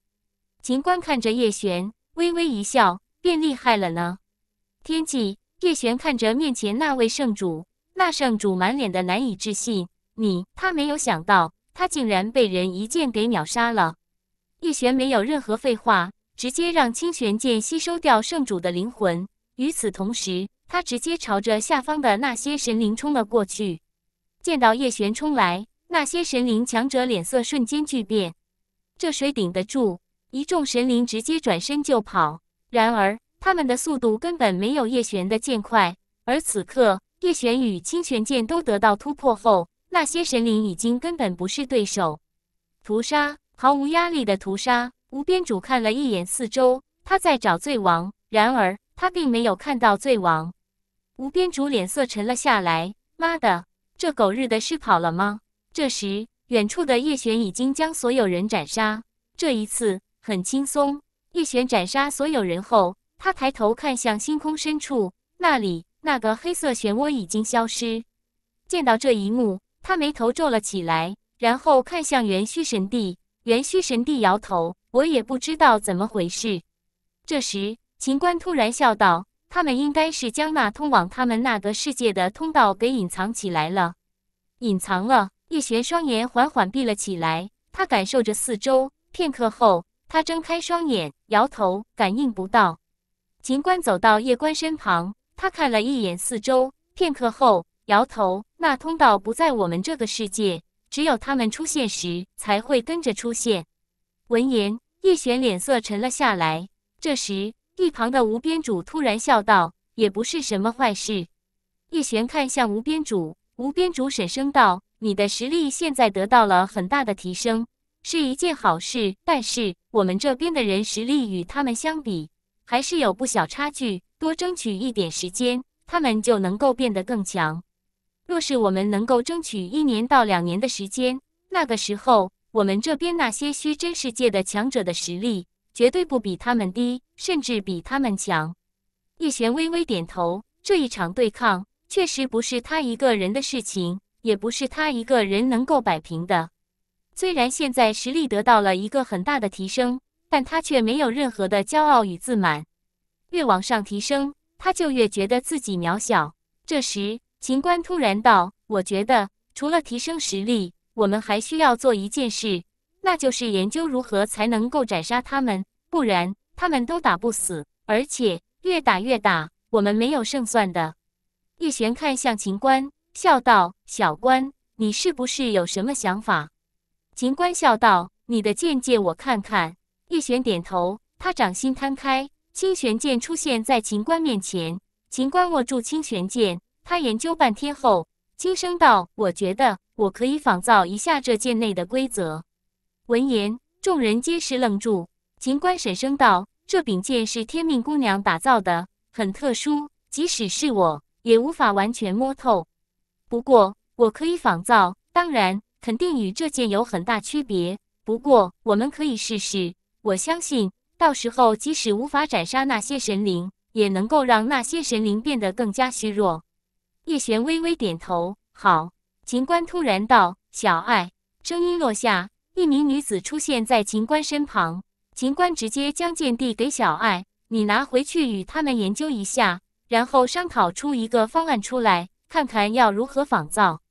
秦观看着叶璇，微微一笑，变厉害了呢。天际，叶璇看着面前那位圣主。那圣主满脸的难以置信，你他没有想到，他竟然被人一剑给秒杀了。叶璇没有任何废话，直接让清玄剑吸收掉圣主的灵魂。与此同时，他直接朝着下方的那些神灵冲了过去。见到叶璇冲来，那些神灵强者脸色瞬间巨变，这谁顶得住？一众神灵直接转身就跑。然而他们的速度根本没有叶璇的剑快，而此刻。叶璇与清玄剑都得到突破后，那些神灵已经根本不是对手。屠杀，毫无压力的屠杀。吴边主看了一眼四周，他在找罪王，然而他并没有看到罪王。吴边主脸色沉了下来：“妈的，这狗日的是跑了吗？”这时，远处的叶璇已经将所有人斩杀。这一次很轻松。叶璇斩杀所有人后，他抬头看向星空深处，那里。那个黑色漩涡已经消失。见到这一幕，他眉头皱了起来，然后看向元虚神帝。元虚神帝摇头：“我也不知道怎么回事。”这时，秦观突然笑道：“他们应该是将那通往他们那个世界的通道给隐藏起来了。”隐藏了。叶璇双眼缓缓闭了起来，他感受着四周。片刻后，他睁开双眼，摇头：“感应不到。”秦观走到叶关身旁。他看了一眼四周，片刻后摇头：“那通道不在我们这个世界，只有他们出现时才会跟着出现。”闻言，叶璇脸色沉了下来。这时，一旁的无边主突然笑道：“也不是什么坏事。”叶璇看向无边主，无边主沈声道：“你的实力现在得到了很大的提升，是一件好事。但是我们这边的人实力与他们相比，还是有不小差距。”多争取一点时间，他们就能够变得更强。若是我们能够争取一年到两年的时间，那个时候，我们这边那些虚真世界的强者的实力绝对不比他们低，甚至比他们强。叶璇微微点头，这一场对抗确实不是他一个人的事情，也不是他一个人能够摆平的。虽然现在实力得到了一个很大的提升，但他却没有任何的骄傲与自满。越往上提升，他就越觉得自己渺小。这时，秦观突然道：“我觉得，除了提升实力，我们还需要做一件事，那就是研究如何才能够斩杀他们。不然，他们都打不死，而且越打越打，我们没有胜算的。”叶璇看向秦观，笑道：“小关，你是不是有什么想法？”秦观笑道：“你的剑解，我看看。”叶璇点头，他掌心摊开。清玄剑出现在秦观面前，秦观握住清玄剑，他研究半天后，轻声道：“我觉得我可以仿造一下这剑内的规则。”闻言，众人皆是愣住。秦观沈声道：“这柄剑是天命姑娘打造的，很特殊，即使是我也无法完全摸透。不过我可以仿造，当然肯定与这剑有很大区别。不过我们可以试试，我相信。”到时候，即使无法斩杀那些神灵，也能够让那些神灵变得更加虚弱。叶璇微微点头，好。秦观突然道：“小爱。”声音落下，一名女子出现在秦观身旁。秦观直接将剑递给小爱：“你拿回去与他们研究一下，然后商讨出一个方案出来，看看要如何仿造。”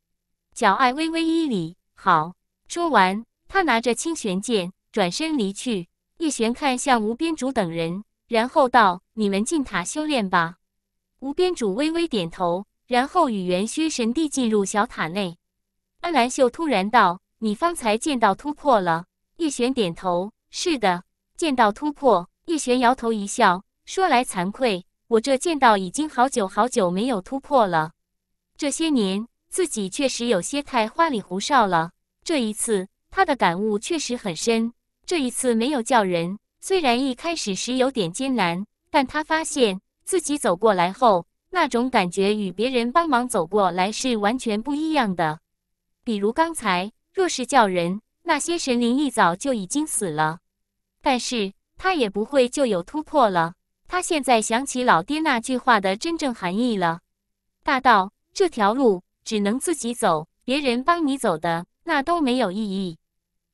小爱微微一礼：“好。”说完，他拿着清玄剑转身离去。叶璇看向无边主等人，然后道：“你们进塔修炼吧。”无边主微微点头，然后与元虚神帝进入小塔内。安兰秀突然道：“你方才见到突破了？”叶璇点头：“是的，见到突破。”叶璇摇头一笑，说：“来惭愧，我这剑道已经好久好久没有突破了。这些年自己确实有些太花里胡哨了。这一次他的感悟确实很深。”这一次没有叫人，虽然一开始时有点艰难，但他发现自己走过来后，那种感觉与别人帮忙走过来是完全不一样的。比如刚才，若是叫人，那些神灵一早就已经死了，但是他也不会就有突破了。他现在想起老爹那句话的真正含义了：大道这条路只能自己走，别人帮你走的那都没有意义。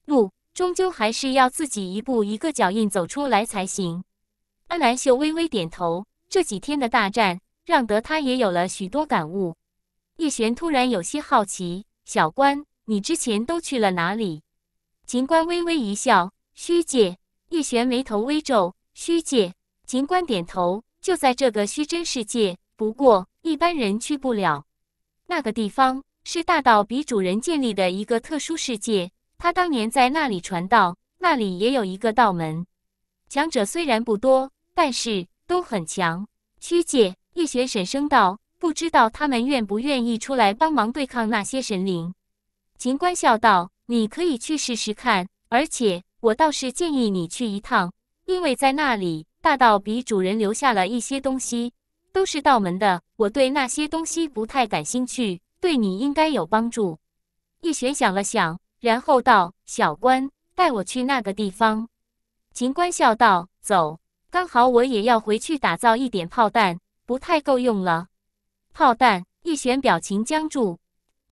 路。终究还是要自己一步一个脚印走出来才行。安兰秀微微点头，这几天的大战让得他也有了许多感悟。叶璇突然有些好奇：“小关，你之前都去了哪里？”秦关微微一笑：“虚界。”叶璇眉头微皱：“虚界？”秦关点头：“就在这个虚真世界，不过一般人去不了。那个地方是大道比主人建立的一个特殊世界。”他当年在那里传道，那里也有一个道门，强者虽然不多，但是都很强。曲界易学沈声道：“不知道他们愿不愿意出来帮忙对抗那些神灵？”秦观笑道：“你可以去试试看，而且我倒是建议你去一趟，因为在那里大道比主人留下了一些东西，都是道门的。我对那些东西不太感兴趣，对你应该有帮助。”易璇想了想。然后道：“小官，带我去那个地方。”秦观笑道：“走，刚好我也要回去打造一点炮弹，不太够用了。”炮弹，一玄表情僵住。